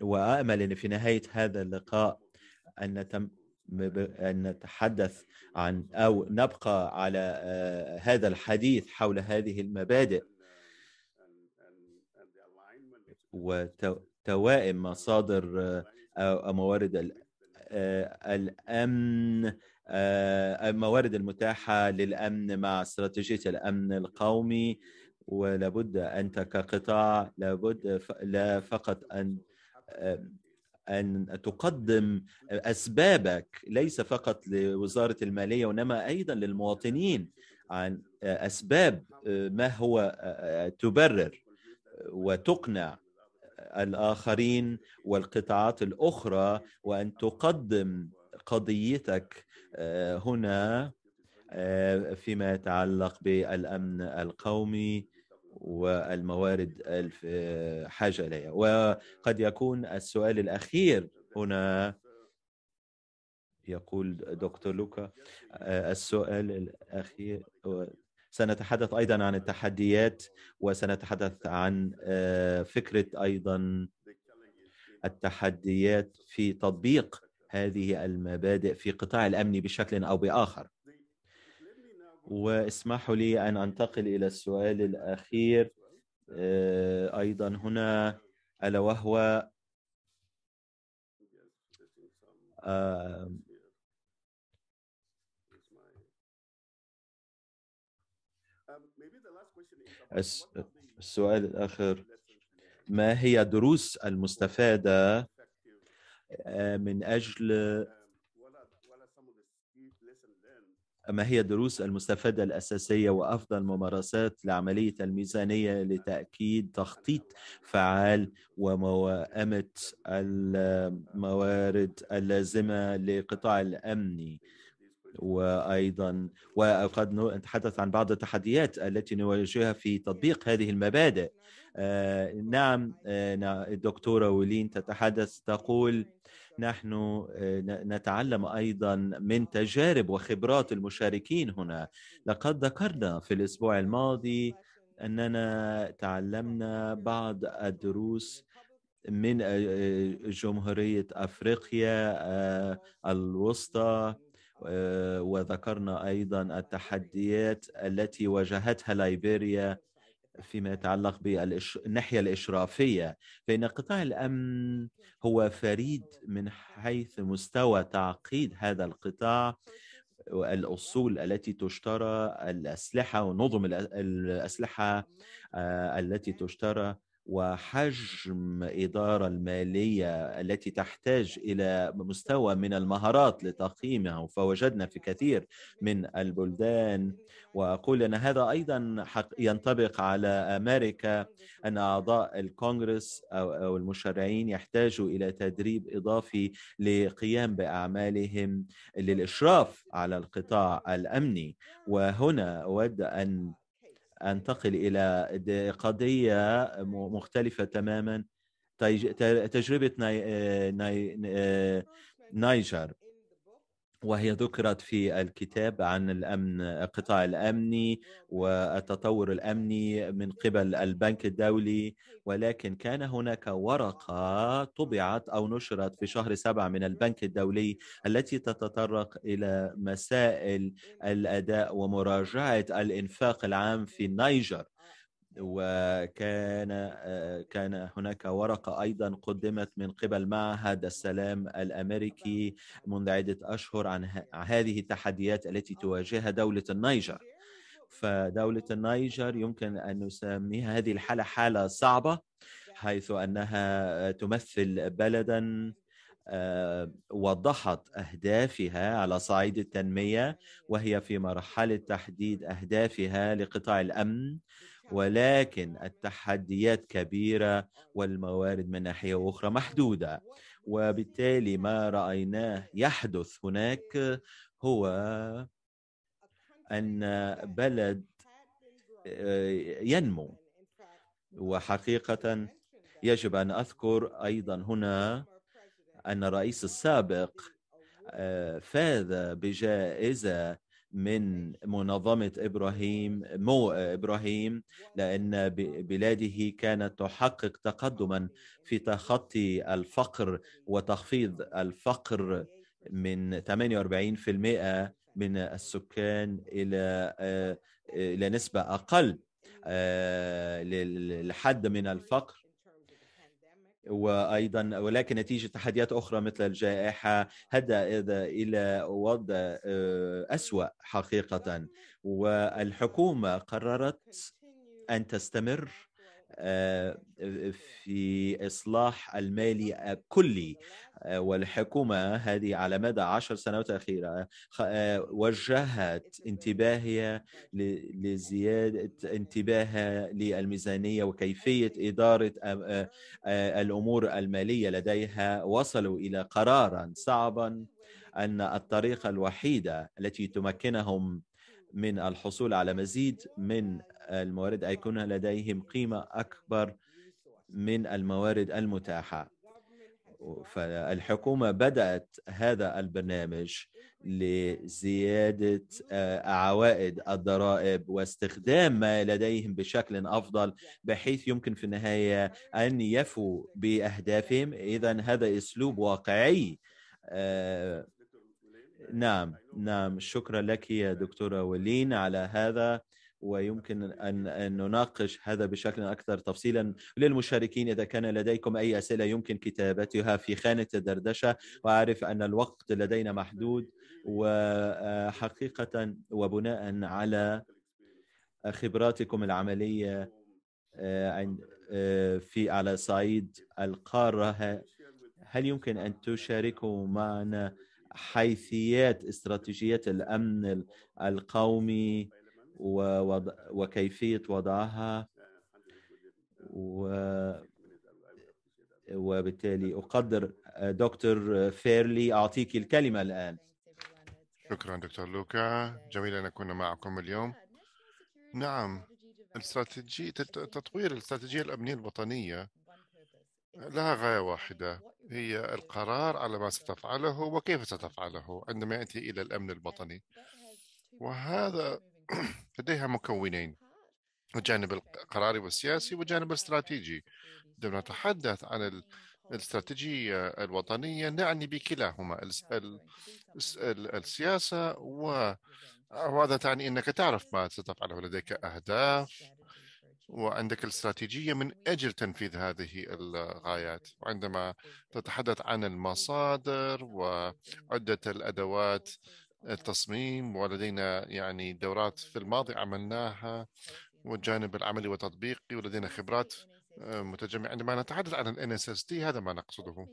وأأمل أن في نهاية هذا اللقاء أن أن نتحدث عن أو نبقى على آه، هذا الحديث حول هذه المبادئ وتوائم مصادر أو آه، آه، موارد الأمن الموارد المتاحة للأمن مع استراتيجية الأمن القومي ولابد أنت كقطاع لابد لا فقط أن ان تقدم اسبابك ليس فقط لوزاره الماليه وانما ايضا للمواطنين عن اسباب آه، ما هو آه، آه، تبرر وتقنع الاخرين والقطاعات الاخرى وان تقدم قضيتك هنا فيما يتعلق بالامن القومي والموارد الحاجة إليها وقد يكون السؤال الأخير هنا يقول دكتور لوكا السؤال الأخير سنتحدث أيضا عن التحديات وسنتحدث عن فكرة أيضا التحديات في تطبيق هذه المبادئ في قطاع الأمن بشكل أو بآخر واسمحوا لي أن أنتقل إلى السؤال الأخير آه، أيضا هنا ألا وهو آه، السؤال الآخر ما هي الدروس المستفادة آه، من أجل ما هي الدروس المستفادة الأساسية وأفضل ممارسات لعملية الميزانية لتأكيد تخطيط فعال وموائمة الموارد اللازمة لقطاع الأمني وايضا وقد نتحدث عن بعض التحديات التي نواجهها في تطبيق هذه المبادئ آه، نعم آه، الدكتوره ولين تتحدث تقول نحن آه، نتعلم ايضا من تجارب وخبرات المشاركين هنا لقد ذكرنا في الاسبوع الماضي اننا تعلمنا بعض الدروس من آه، آه، جمهوريه افريقيا الوسطى وذكرنا ايضا التحديات التي واجهتها ليبيريا فيما يتعلق بالناحية الإشرافية فإن قطاع الأمن هو فريد من حيث مستوى تعقيد هذا القطاع الأصول التي تشترى الأسلحة ونظم الأسلحة آه، التي تشترى وحجم إدارة المالية التي تحتاج إلى مستوى من المهارات لتقييمها فوجدنا في كثير من البلدان وأقول أن هذا أيضا ينطبق على أمريكا أن أعضاء الكونغرس أو المشرعين يحتاجوا إلى تدريب إضافي لقيام بأعمالهم للإشراف على القطاع الأمني وهنا أود أن انتقل الى قضيه مختلفه تماما تجربه ناي... آه، ناي... آه، نايجر وهي ذكرت في الكتاب عن الامن القطاع الامني والتطور الامني من قبل البنك الدولي ولكن كان هناك ورقه طبعت او نشرت في شهر سبعه من البنك الدولي التي تتطرق الى مسائل الاداء ومراجعه الانفاق العام في النيجر وكان آه، كان هناك ورقة أيضا قدمت من قبل معهد السلام الأمريكي منذ عدة أشهر عن هذه التحديات التي تواجهها دولة النيجر فدولة النيجر يمكن أن نسميها هذه الحالة حالة صعبة حيث أنها تمثل بلدا آه، وضحت اهدافها على صعيد التنميه وهي في مرحله تحديد اهدافها لقطاع الامن ولكن التحديات كبيرة والموارد من ناحية أخرى محدودة وبالتالي ما رأيناه يحدث هناك هو أن بلد آه، ينمو وحقيقة يجب أن أذكر أيضا هنا أن الرئيس السابق آه، فاز بجائزة من منظمة إبراهيم مو إبراهيم لأن بلاده كانت تحقق تقدما في تخطي الفقر وتخفيض الفقر من 48% من السكان إلى آه، إلى نسبة أقل آه، لحد من الفقر وايضا ولكن نتيجه تحديات اخرى مثل الجائحه هدا الى وضع آه، اسوا حقيقه والحكومه قررت ان تستمر آه، في إصلاح المالي كلي آه، والحكومة هذه على مدى عشر سنوات أخيرة آه، وجهت انتباهها لزيادة انتباهها للميزانية وكيفية إدارة الأمور المالية لديها وصلوا إلى قرارا صعبا أن الطريقة الوحيدة التي تمكنهم من الحصول على مزيد من الموارد أيكون لديهم قيمة أكبر من الموارد المتاحة فالحكومة بدأت هذا البرنامج لزيادة آه، عوائد الضرائب واستخدام ما لديهم بشكل أفضل بحيث يمكن في النهاية أن يفوا بأهدافهم إذا هذا أسلوب واقعي آه، نعم نعم شكرا لك يا دكتورة ولين على هذا ويمكن أن, أن نناقش هذا بشكل أكثر تفصيلا للمشاركين إذا كان لديكم أي أسئلة يمكن كتابتها في خانة الدردشة وأعرف أن الوقت لدينا محدود وحقيقة وبناء على خبراتكم العملية آه، آه، في على صعيد القارة هل يمكن أن تشاركوا معنا حيثيات استراتيجية الأمن القومي وكيفية وضعها و وبالتالي أقدر دكتور فيرلي أعطيك الكلمة الآن شكرا دكتور لوكا جميل أن أكون معكم اليوم نعم الاستراتيجية تطوير الاستراتيجية الأمنية الوطنية لها غاية واحدة هي القرار على ما ستفعله وكيف ستفعله عندما يأتي إلى الأمن الوطني وهذا لديها مكونين الجانب القراري والسياسي والجانب الاستراتيجي عندما نتحدث عن الاستراتيجية الوطنية نعني بكلاهما طيب، السياسة وهذا تعني أنك تعرف ما ستفعله لديك أهداف وعندك الاستراتيجية من أجل تنفيذ هذه الغايات وعندما تتحدث عن المصادر وعدة الأدوات التصميم ولدينا يعني دورات في الماضي عملناها والجانب العملي والتطبيقي ولدينا خبرات آه، متجمعة عندما نتحدث عن ال NSSD هذا ما نقصده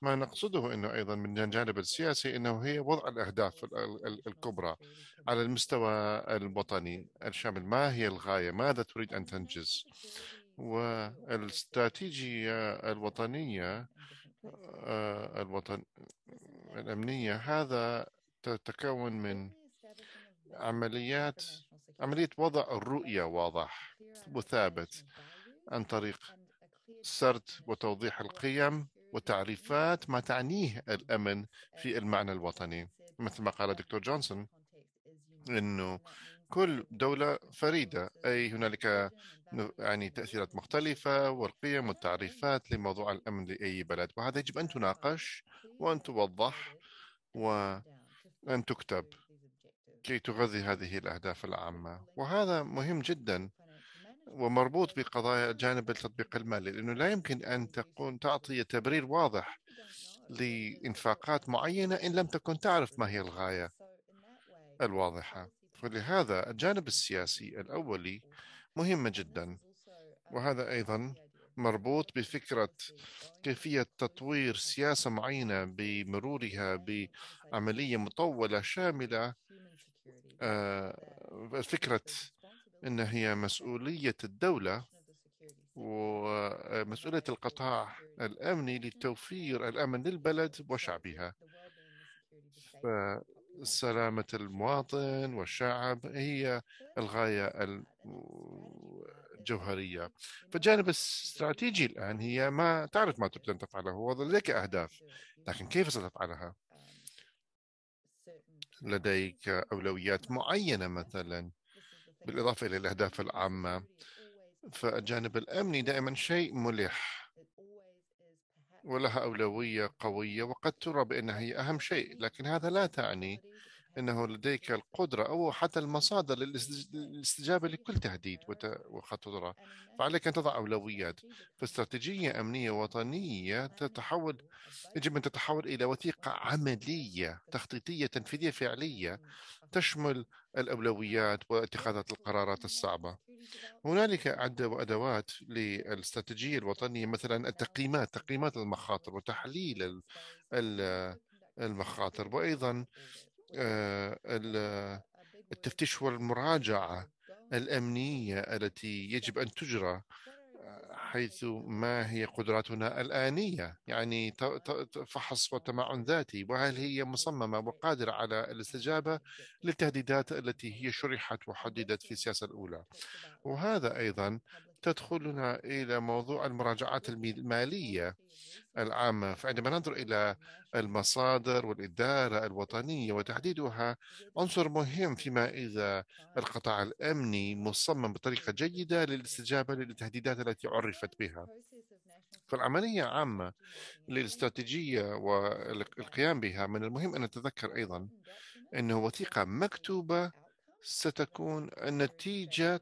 ما نقصده انه ايضا من الجانب السياسي انه هي وضع الاهداف الكبرى على المستوى الوطني الشامل ما هي الغايه ماذا تريد ان تنجز والاستراتيجيه الوطنيه آه، الوطن الامنيه هذا تتكون من عمليات عملية وضع الرؤية واضح وثابت عن طريق سرد وتوضيح القيم وتعريفات ما تعنيه الأمن في المعنى الوطني مثل ما قال دكتور جونسون أنه كل دولة فريدة أي هنالك يعني تأثيرات مختلفة والقيم والتعريفات لموضوع الأمن لأي بلد وهذا يجب أن تناقش وأن توضح و أن تكتب كي تغذي هذه الأهداف العامة وهذا مهم جدا ومربوط بقضايا جانب التطبيق المالي لأنه لا يمكن أن تكون تعطي تبرير واضح لإنفاقات معينة إن لم تكن تعرف ما هي الغاية الواضحة فلهذا الجانب السياسي الأولي مهم جدا وهذا أيضا مربوط بفكرة كيفية تطوير سياسة معينة بمرورها بعملية مطولة شاملة آه، فكرة أن هي مسؤولية الدولة ومسؤولية آه، القطاع الأمني لتوفير الأمن للبلد وشعبها سلامة المواطن والشعب هي الغاية جوهريه فالجانب الاستراتيجي الان هي ما تعرف ما تريد ان تفعله لديك اهداف لكن كيف ستفعلها لديك اولويات معينه مثلا بالاضافه الى الاهداف العامه فالجانب الامني دائما شيء ملح ولها اولويه قويه وقد ترى بانها هي اهم شيء لكن هذا لا تعني انه لديك القدره او حتى المصادر للاستجابه لكل تهديد وخطوره فعليك ان تضع اولويات فاستراتيجيه امنيه وطنيه تتحول يجب ان تتحول الى وثيقه عمليه تخطيطيه تنفيذيه فعليه تشمل الاولويات واتخاذات القرارات الصعبه. هنالك عده ادوات للاستراتيجيه الوطنيه مثلا التقييمات، تقييمات المخاطر وتحليل المخاطر وايضا التفتيش والمراجعة الأمنية التي يجب أن تجرى حيث ما هي قدراتنا الآنية يعني فحص وتمعن ذاتي وهل هي مصممة وقادرة على الاستجابة للتهديدات التي هي شرحت وحددت في السياسة الأولى وهذا أيضا تدخلنا إلى موضوع المراجعات المالية العامة فعندما ننظر إلى المصادر والإدارة الوطنية وتحديدها عنصر مهم فيما إذا القطاع الأمني مصمم بطريقة جيدة للاستجابة للتهديدات التي عرفت بها فالعملية عامة للاستراتيجية والقيام بها من المهم أن نتذكر أيضا أنه وثيقة مكتوبة ستكون نتيجة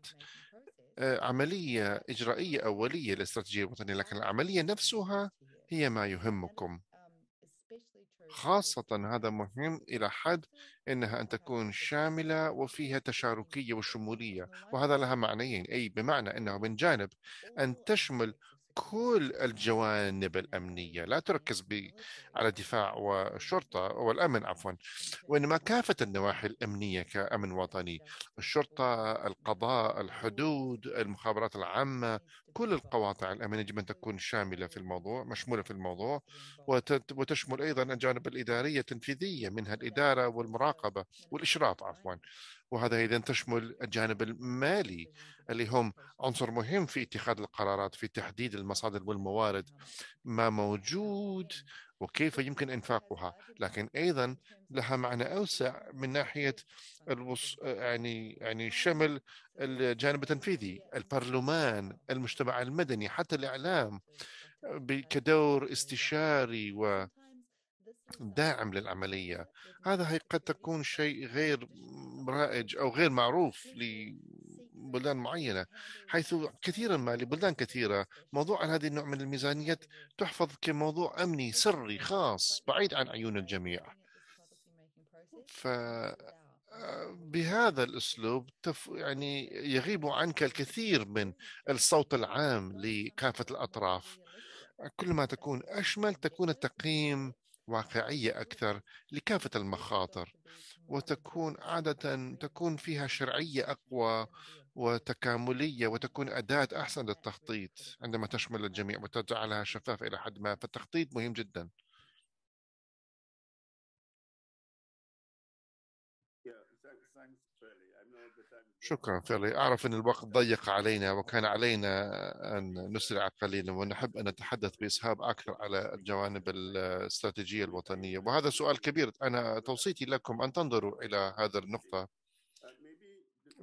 آه، عملية إجرائية أولية للاستراتيجية الوطنية لكن العملية نفسها هي ما يهمكم خاصة هذا مهم إلى حد أنها أن تكون شاملة وفيها تشاركية وشمولية وهذا لها معنيين أي بمعنى أنه من جانب أن تشمل كل الجوانب الأمنية لا تركز على الدفاع والشرطة والأمن عفوا وإنما كافة النواحي الأمنية كأمن وطني الشرطة القضاء الحدود المخابرات العامة كل القواطع الأمنية يجب أن تكون شاملة في الموضوع مشمولة في الموضوع وتشمل أيضا الجانب الإدارية التنفيذية منها الإدارة والمراقبة والإشراف عفوا وهذا اذا تشمل الجانب المالي اللي هم عنصر مهم في اتخاذ القرارات في تحديد المصادر والموارد نعم. ما موجود نعم. وكيف يمكن انفاقها لكن ايضا لها معنى اوسع من ناحيه نعم. الوص... آه، يعني يعني شمل الجانب التنفيذي البرلمان المجتمع المدني حتى الاعلام كدور استشاري و داعم للعملية هذا هي قد تكون شيء غير رائج أو غير معروف لبلدان معينة حيث كثيرا ما لبلدان كثيرة موضوع عن هذه النوع من الميزانيات تحفظ كموضوع أمني سري خاص بعيد عن عيون الجميع ف آه، بهذا الاسلوب تف يعني يغيب عنك الكثير من الصوت العام لكافه الاطراف كل ما تكون اشمل تكون التقييم واقعية أكثر لكافة المخاطر وتكون عادة تكون فيها شرعية أقوى وتكاملية وتكون أداة أحسن للتخطيط عندما تشمل الجميع وتجعلها شفافة إلى حد ما فالتخطيط مهم جدا شكرا فيرلي أعرف أن الوقت ضيق علينا وكان علينا أن نسرع قليلا ونحب أن نتحدث بإسهاب أكثر على الجوانب الاستراتيجية الوطنية وهذا سؤال كبير أنا توصيتي لكم أن تنظروا إلى هذا النقطة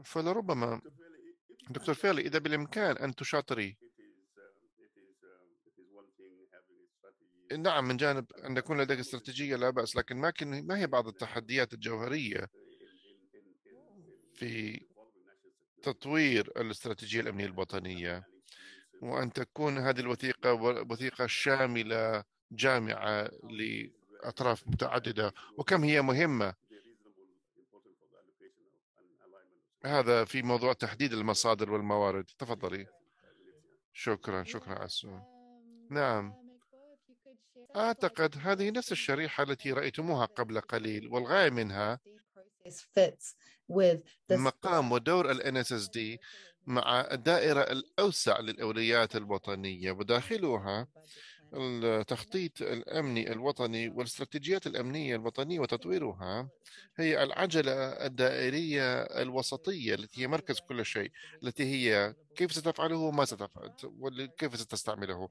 فلربما دكتور فيرلي إذا بالإمكان أن تشاطري نعم من جانب أن يكون لديك استراتيجية لا بأس لكن ما ما هي بعض التحديات الجوهرية في تطوير الاستراتيجية الأمنية الوطنية وأن تكون هذه الوثيقة وثيقة شاملة جامعة لأطراف متعددة وكم هي مهمة هذا في موضوع تحديد المصادر والموارد تفضلي شكرا شكرا عسو نعم أعتقد هذه نفس الشريحة التي رأيتموها قبل قليل والغاية منها مقام ودور ال NSSD مع الدائرة الأوسع للأولويات الوطنية وداخلها التخطيط الأمني الوطني والاستراتيجيات الأمنية الوطنية وتطويرها هي العجلة الدائرية الوسطية التي هي مركز كل شيء التي هي كيف ستفعله وما ستفعل وكيف ستستعمله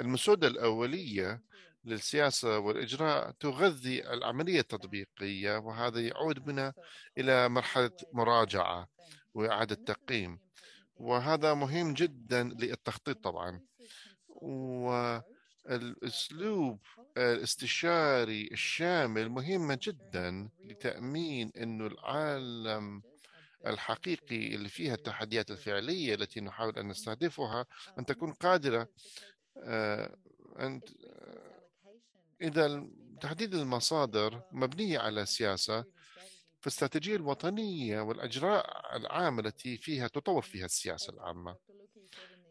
فالمسودة الأولية للسياسة والإجراء تغذي العملية التطبيقية وهذا يعود بنا إلى مرحلة طيب. مراجعة طيب. وإعادة تقييم وهذا مهم جدا للتخطيط طبعا طيب. والأسلوب الاستشاري الشامل مهمة جدا لتأمين أن العالم الحقيقي اللي فيها التحديات الفعلية التي نحاول أن نستهدفها أن تكون قادرة آه، أن إذا تحديد المصادر مبنية على سياسة فالاستراتيجية الوطنية والأجراء العام التي فيها تطور فيها السياسة العامة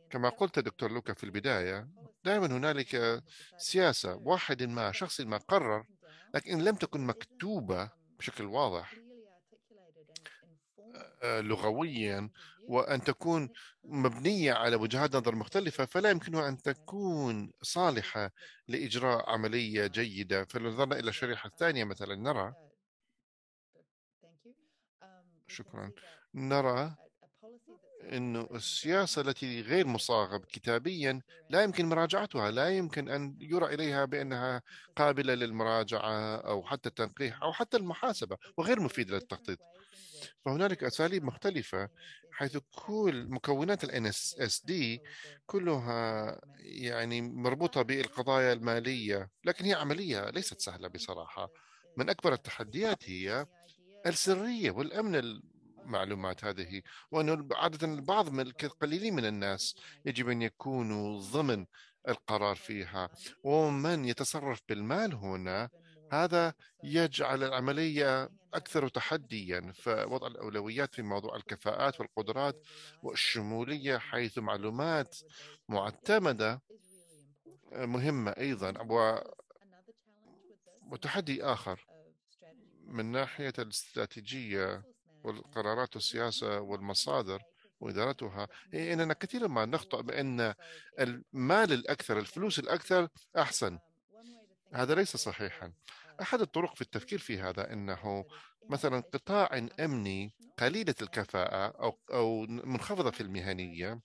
كما قلت دكتور لوكا في البداية دائما هنالك سياسة واحد ما شخص ما قرر لكن لم تكن مكتوبة بشكل واضح آه، لغويا وأن تكون مبنية على وجهات نظر مختلفة فلا يمكنها أن تكون صالحة لإجراء عملية جيدة فلو نظرنا إلى الشريحة الثانية مثلا نرى شكرا نرى أن السياسة التي غير مصاغب كتابيا لا يمكن مراجعتها لا يمكن أن يرى إليها بأنها قابلة للمراجعة أو حتى التنقيح أو حتى المحاسبة وغير مفيدة للتخطيط فهنالك اساليب مختلفه حيث كل مكونات الان اس دي كلها يعني مربوطه بالقضايا الماليه لكن هي عمليه ليست سهله بصراحه من اكبر التحديات هي السريه والامن المعلومات هذه وانه عاده البعض من القليلين من الناس يجب ان يكونوا ضمن القرار فيها ومن يتصرف بالمال هنا هذا يجعل العملية أكثر تحديا فوضع الأولويات في موضوع الكفاءات والقدرات والشمولية حيث معلومات معتمدة مهمة أيضا وتحدي آخر من ناحية الاستراتيجية والقرارات والسياسة والمصادر وإدارتها هي إيه، أننا كثيرا ما نخطئ بأن المال الأكثر الفلوس الأكثر أحسن um, هذا ليس صحيحا أحد الطرق في التفكير في هذا أنه مثلا قطاع أمني قليلة الكفاءة أو أو منخفضة في المهنية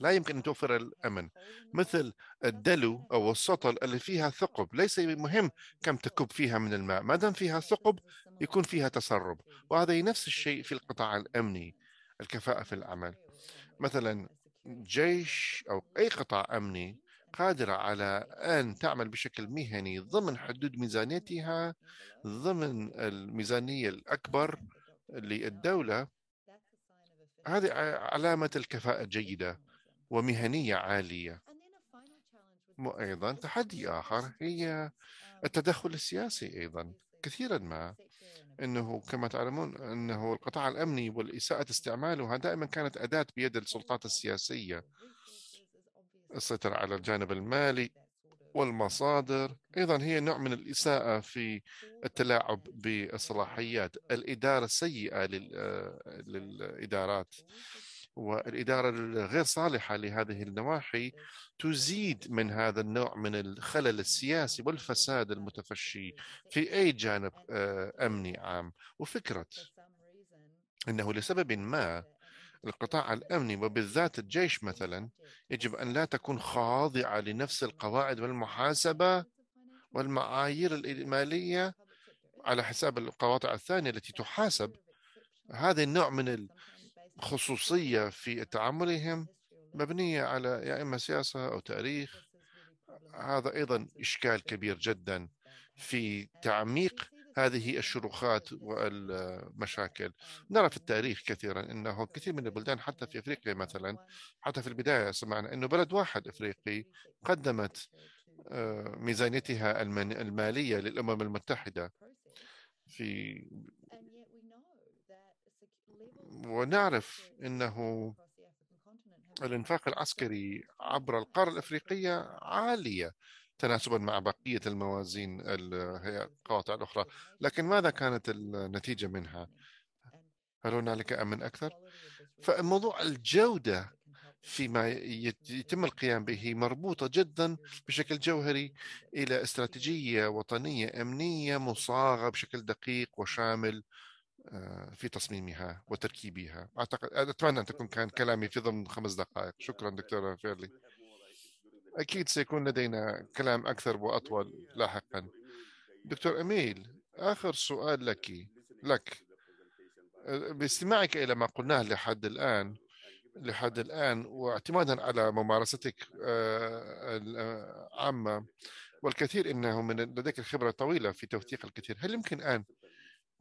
لا يمكن أن توفر الأمن مثل الدلو أو السطل اللي فيها ثقب ليس مهم كم تكب فيها من الماء ما دام فيها ثقب يكون فيها تسرب وهذا نفس الشيء في القطاع الأمني الكفاءة في العمل مثلا جيش أو أي قطاع أمني قادرة على أن تعمل بشكل مهني ضمن حدود ميزانيتها ضمن الميزانية الأكبر للدولة هذه علامة الكفاءة الجيدة ومهنية عالية وأيضا تحدي آخر هي التدخل السياسي أيضا كثيرا ما أنه كما تعلمون أنه القطاع الأمني والإساءة استعمالها دائما كانت أداة بيد السلطات السياسية السيطرة على الجانب المالي والمصادر أيضا هي نوع من الإساءة في التلاعب بالصلاحيات الإدارة السيئة آه، للإدارات والإدارة الغير صالحة لهذه النواحي تزيد من هذا النوع من الخلل السياسي والفساد المتفشي في أي جانب آه، أمني عام وفكرة أنه لسبب ما القطاع الأمني وبالذات الجيش مثلا يجب أن لا تكون خاضعة لنفس القواعد والمحاسبة والمعايير المالية على حساب القواطع الثانية التي تحاسب هذا النوع من الخصوصية في تعاملهم مبنية على يا إما سياسة أو تاريخ هذا أيضا إشكال كبير جدا في تعميق هذه الشروخات والمشاكل نرى في التاريخ كثيرا انه كثير من البلدان حتى في افريقيا مثلا حتى في البدايه سمعنا انه بلد واحد افريقي قدمت آه، ميزانيتها الماليه للامم المتحده في ونعرف انه الانفاق العسكري عبر القاره الافريقيه عاليه تناسبا مع بقية الموازين القواطع الأخرى لكن ماذا كانت النتيجة منها؟ هل هنالك أمن أكثر؟ فموضوع الجودة فيما يتم القيام به مربوطة جدا بشكل جوهري إلى استراتيجية وطنية أمنية مصاغة بشكل دقيق وشامل آه، في تصميمها وتركيبها أعتقد أتمنى أن تكون كان كلامي في ضمن خمس دقائق شكرا دكتورة فيرلي أكيد سيكون لدينا كلام أكثر وأطول لاحقا دكتور أميل آخر سؤال لك لك باستماعك إلى ما قلناه لحد الآن لحد الآن واعتمادا على ممارستك آه، العامة آه، والكثير إنه من لديك الخبرة طويله في توثيق الكثير هل يمكن أن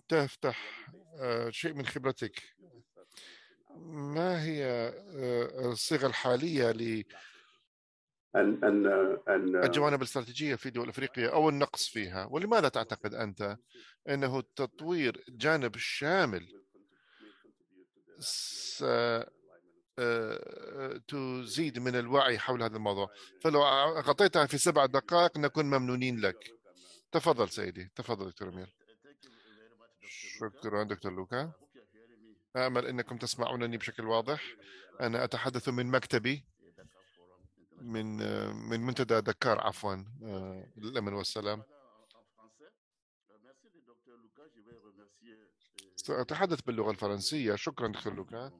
تفتح آه، شيء من خبرتك ما هي الصيغة الحالية أن أن أن الجوانب الاستراتيجية في دول أفريقيا أو النقص فيها ولماذا تعتقد أنت أنه تطوير جانب شامل س... آه، آه، تزيد من الوعي حول هذا الموضوع فلو غطيتها في سبع دقائق نكون ممنونين لك تفضل سيدي تفضل دكتور أمير شكرا دكتور لوكا آمل أنكم تسمعونني بشكل واضح أنا أتحدث من مكتبي من من منتدى دكار عفوا للامن آه، والسلام euh, euh, سأتحدث باللغة الفرنسية شكرا دكتور لوكا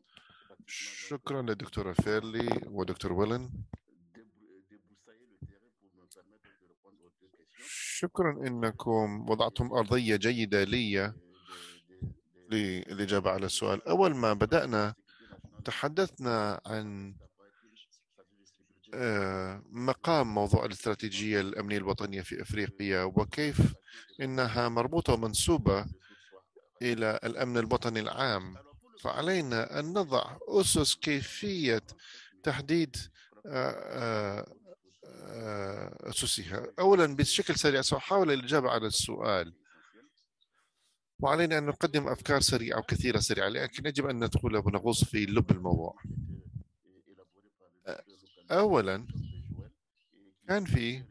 شكرا للدكتورة فيرلي ودكتور ويلن euh, شكرا انكم وضعتم ارضيه جيده لي للاجابه على السؤال اول ما بدانا تحدثنا عن آه، مقام موضوع الاستراتيجية الأمنية الوطنية في أفريقيا وكيف إنها مربوطة ومنسوبة إلى الأمن الوطني العام فعلينا أن نضع أسس كيفية تحديد آه، آه، أسسها أولا بشكل سريع سأحاول الإجابة على السؤال وعلينا أن نقدم أفكار سريعة وكثيرة سريعة لكن يجب أن ندخل ونغوص في لب الموضوع أولا كان في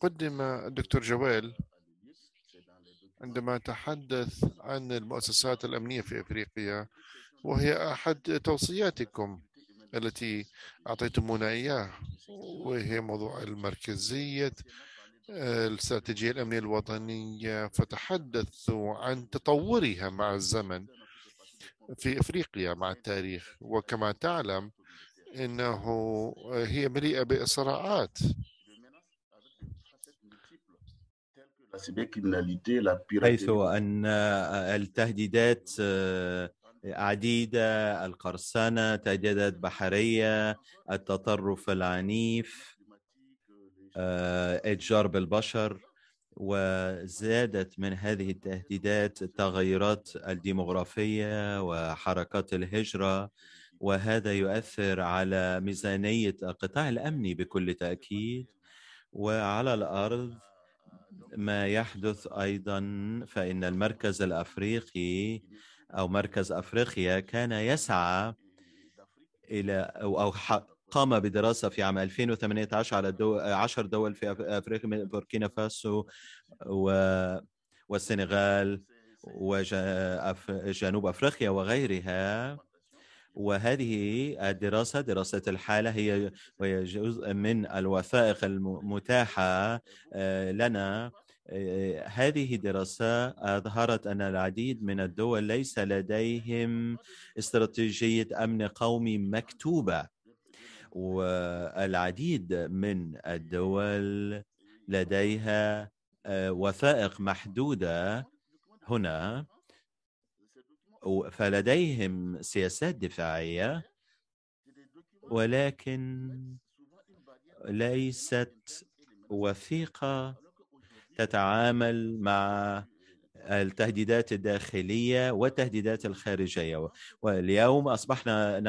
قدم الدكتور جوال عندما تحدث عن المؤسسات الأمنية في أفريقيا وهي أحد توصياتكم التي أعطيتمونا إياه وهي موضوع المركزية آه، الاستراتيجية الأمنية الوطنية فتحدثوا عن تطورها مع الزمن في أفريقيا مع التاريخ وكما تعلم انه آه، هي مليئه بالصراعات حيث ان التهديدات آه، عديده القرصنه تهديدات بحريه التطرف العنيف آه، اتجار بالبشر وزادت من هذه التهديدات التغيرات الديموغرافيه وحركات الهجره وهذا يؤثر على ميزانية القطاع الأمني بكل تأكيد وعلى الأرض ما يحدث أيضا فإن المركز الأفريقي أو مركز أفريقيا كان يسعى إلى أو, أو قام بدراسة في عام 2018 على دو... 10 دول في أفريقيا من بوركينا فاسو و... والسنغال وجنوب أفريقيا وغيرها وهذه الدراسة دراسة الحالة هي وهي جزء من الوثائق المتاحة آه، لنا آه، هذه دراسة أظهرت أن العديد من الدول ليس لديهم استراتيجية أمن قومي مكتوبة والعديد من الدول لديها آه، وثائق محدودة هنا فلديهم سياسات دفاعية ولكن ليست وثيقة تتعامل مع التهديدات الداخلية والتهديدات الخارجية واليوم أصبحنا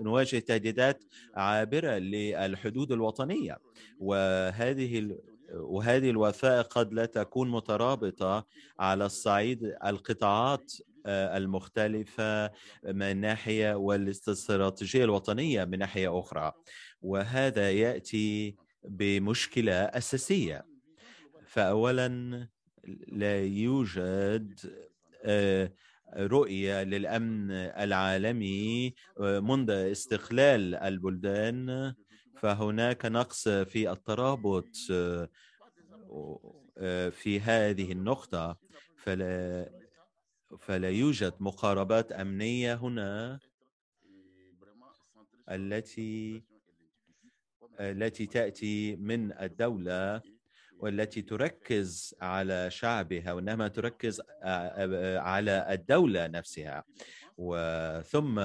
نواجه تهديدات عابرة للحدود الوطنية وهذه وهذه الوثائق قد لا تكون مترابطة على الصعيد القطاعات آه، المختلفة من ناحية والاستراتيجية الوطنية من ناحية أخرى وهذا يأتي بمشكلة أساسية فأولا لا يوجد آه، رؤية للأمن العالمي آه، منذ استقلال البلدان فهناك نقص في الترابط في هذه النقطة فلا فلا يوجد مقاربات امنيه هنا التي التي تاتي من الدوله والتي تركز على شعبها وانما تركز آه، آه، على الدوله نفسها وثم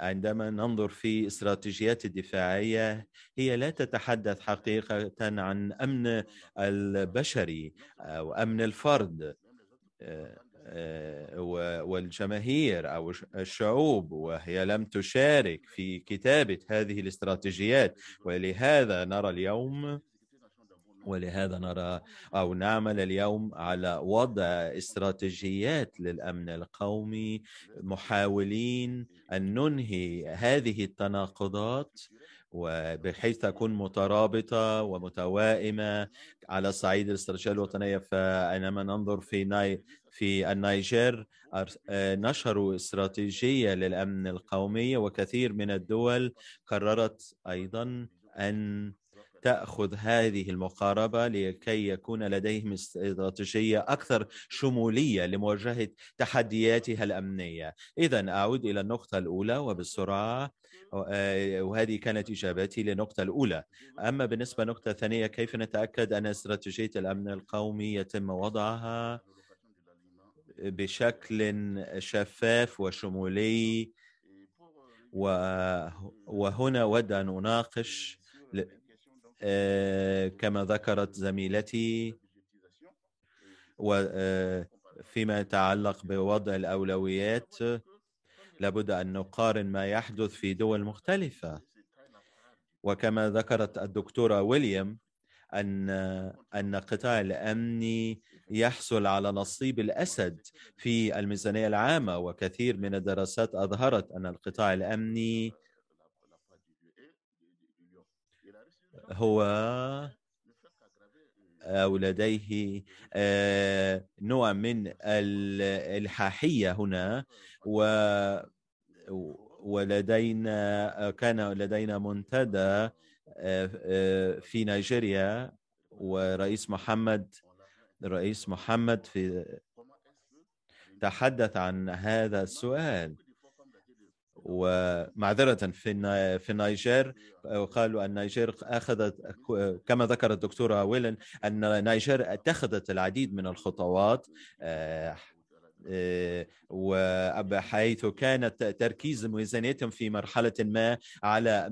عندما ننظر في استراتيجيات الدفاعية هي لا تتحدث حقيقة عن أمن البشري أو آه، أمن الفرد آه، والجماهير او الشعوب وهي لم تشارك في كتابه هذه الاستراتيجيات ولهذا نرى اليوم ولهذا نرى او نعمل اليوم على وضع استراتيجيات للامن القومي محاولين ان ننهي هذه التناقضات وبحيث تكون مترابطة ومتوائمة على صعيد الاستراتيجية الوطنية فعندما ننظر في ناي في النيجر آه، نشروا استراتيجية للأمن القومي وكثير من الدول قررت أيضا أن تأخذ هذه المقاربة لكي يكون لديهم استراتيجية أكثر شمولية لمواجهة تحدياتها الأمنية إذا أعود إلى النقطة الأولى وبسرعة آه، وهذه كانت إجاباتي للنقطة الأولى أما بالنسبة للنقطة الثانية كيف نتأكد أن استراتيجية الأمن القومي يتم وضعها بشكل شفاف وشمولي وهنا أود أن أناقش آه، كما ذكرت زميلتي وفيما آه، يتعلق بوضع الأولويات لابد أن نقارن ما يحدث في دول مختلفة وكما ذكرت الدكتورة ويليام أن أن قطاع الأمني يحصل على نصيب الأسد في الميزانية العامة وكثير من الدراسات أظهرت أن القطاع الأمني هو أو لديه آه، نوع من الإلحاحية هنا و ولدينا كان لدينا منتدى آه، آه، في نيجيريا ورئيس محمد الرئيس محمد في تحدث عن هذا السؤال ومعذرة في في النيجر قالوا أن النيجر أخذت كما ذكر الدكتورة ويلن أن النيجر اتخذت العديد من الخطوات آه، وحيث كانت تركيز ميزانيتهم في مرحلة ما على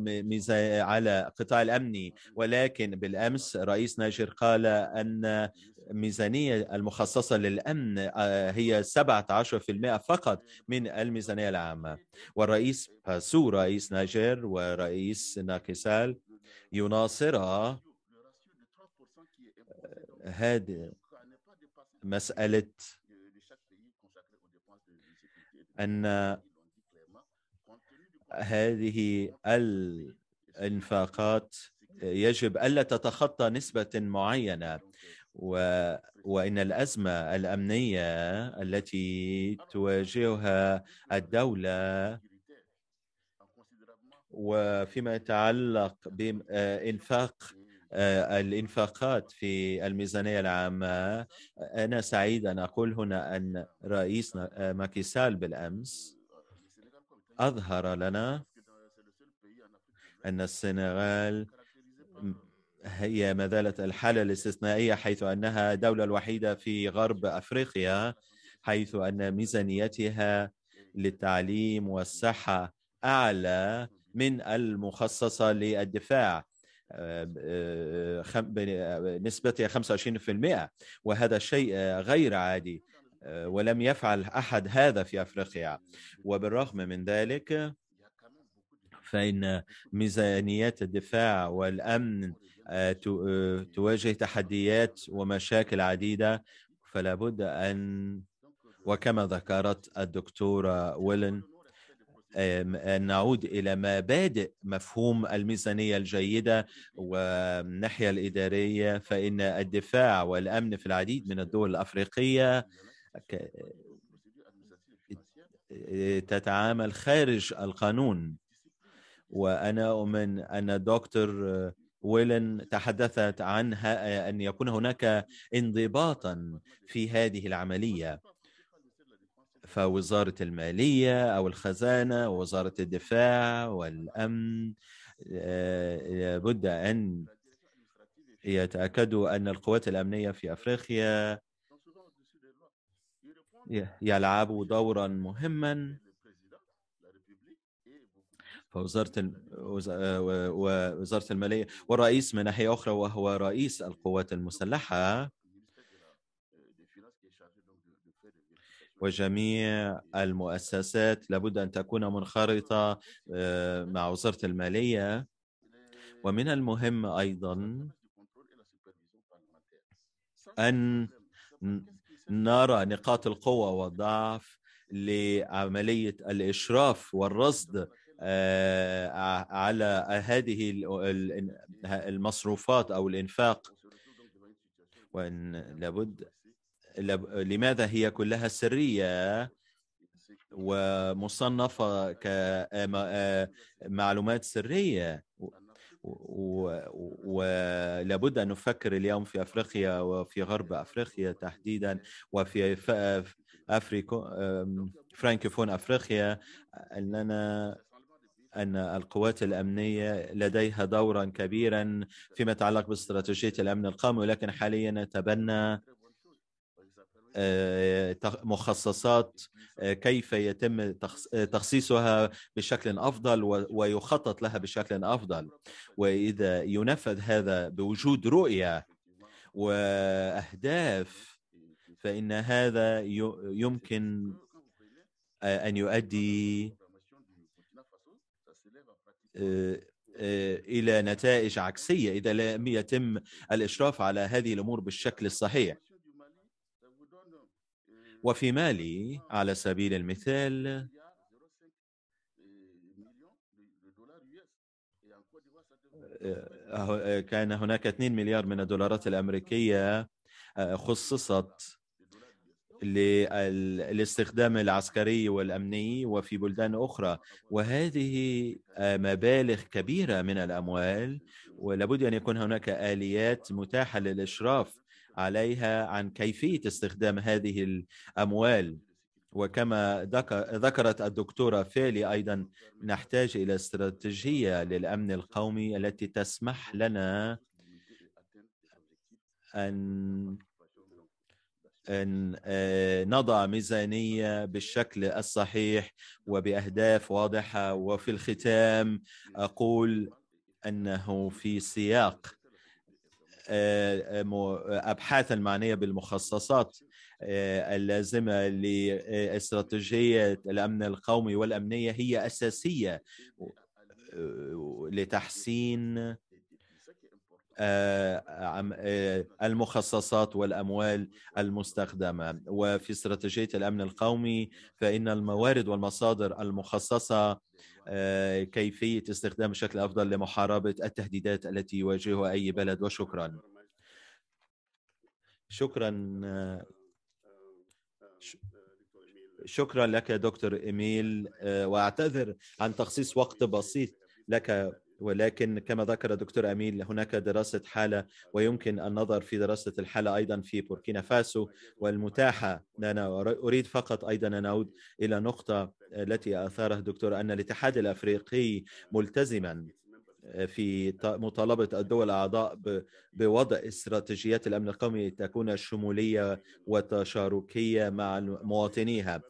على قطاع الأمني ولكن بالأمس رئيس ناجر قال أن الميزانية المخصصة للأمن آه، هي 17% فقط من الميزانية العامة والرئيس باسو رئيس ناجر ورئيس ناكسال يناصر آه، هذه مسألة ان هذه الانفاقات يجب الا تتخطى نسبه معينه و وان الازمه الامنيه التي تواجهها الدوله وفيما يتعلق بانفاق آه، الانفاقات في الميزانية العامة أنا سعيد أن أقول هنا أن رئيس آه، ماكيسال بالأمس أظهر لنا أن السنغال هي ما زالت الحالة الاستثنائية حيث أنها الدولة الوحيدة في غرب أفريقيا حيث أن ميزانيتها للتعليم والصحة أعلى من المخصصة للدفاع بنسبة 25% وهذا شيء غير عادي ولم يفعل أحد هذا في أفريقيا وبالرغم من ذلك فإن ميزانيات الدفاع والأمن آه، آه، تواجه تحديات ومشاكل عديدة فلا بد أن وكما ذكرت الدكتورة ويلن أن نعود إلى مبادئ مفهوم الميزانية الجيدة والناحية الإدارية فإن الدفاع والأمن في العديد من الدول الأفريقية تتعامل خارج القانون وأنا أؤمن أن دكتور ويلن تحدثت عنها أن يكون هناك انضباطا في هذه العملية فوزاره الماليه او الخزانه ووزاره الدفاع والامن آه، لابد ان يتاكدوا ان القوات الامنيه في افريقيا يلعبوا دورا مهما فوزارة آه، وزارة المالية والرئيس من ناحية أخرى وهو رئيس القوات المسلحة وجميع المؤسسات لابد أن تكون منخرطة آه، مع وزارة المالية ومن المهم أيضا أن نرى نقاط القوة والضعف لعملية الإشراف والرصد آه، على هذه المصروفات أو الإنفاق وأن لابد لماذا هي كلها سريه ومصنفه كمعلومات آه، آه، سريه ولابد ان نفكر اليوم في افريقيا وفي غرب افريقيا تحديدا وفي افريكو افريقيا اننا ان القوات الامنيه لديها دورا كبيرا فيما يتعلق باستراتيجيه الامن القومي ولكن حاليا نتبنى آه، مخصصات آه، كيف يتم آه، تخصيصها بشكل افضل ويخطط لها بشكل افضل واذا ينفذ هذا بوجود رؤيه واهداف فان هذا يمكن ان يؤدي الى نتائج عكسيه اذا لم يتم الاشراف على هذه الامور بالشكل الصحيح وفي مالي على سبيل المثال آه، آه، كان هناك 2 مليار من الدولارات الأمريكية آه، خصصت للاستخدام العسكري والأمني وفي بلدان أخرى وهذه مبالغ كبيرة من الأموال ولابد أن يكون هناك آليات متاحة للإشراف عليها عن كيفيه استخدام هذه الاموال وكما ذكرت الدكتوره فيلي ايضا نحتاج الى استراتيجيه للامن القومي التي تسمح لنا ان أن آه، نضع ميزانية بالشكل الصحيح وبأهداف واضحة وفي الختام أقول أنه في سياق ابحاث المعنيه بالمخصصات آه، اللازمه لاستراتيجيه الامن القومي والامنيه هي اساسيه آه، لتحسين آه، المخصصات والاموال المستخدمه وفي استراتيجيه الامن القومي فان الموارد والمصادر المخصصه آه، كيفيه استخدام الشكل الافضل لمحاربه التهديدات التي يواجهها اي بلد وشكرا شكرا شكرا لك دكتور ايميل آه، واعتذر عن تخصيص وقت بسيط لك ولكن كما ذكر دكتور أميل هناك دراسة حالة ويمكن النظر في دراسة الحالة أيضا في بوركينا فاسو والمتاحة أنا أريد فقط أيضا أن أعود إلى نقطة التي أثارها دكتور أن الاتحاد الأفريقي ملتزما في مطالبة الدول الأعضاء بوضع استراتيجيات الأمن القومي تكون شمولية وتشاركية مع مواطنيها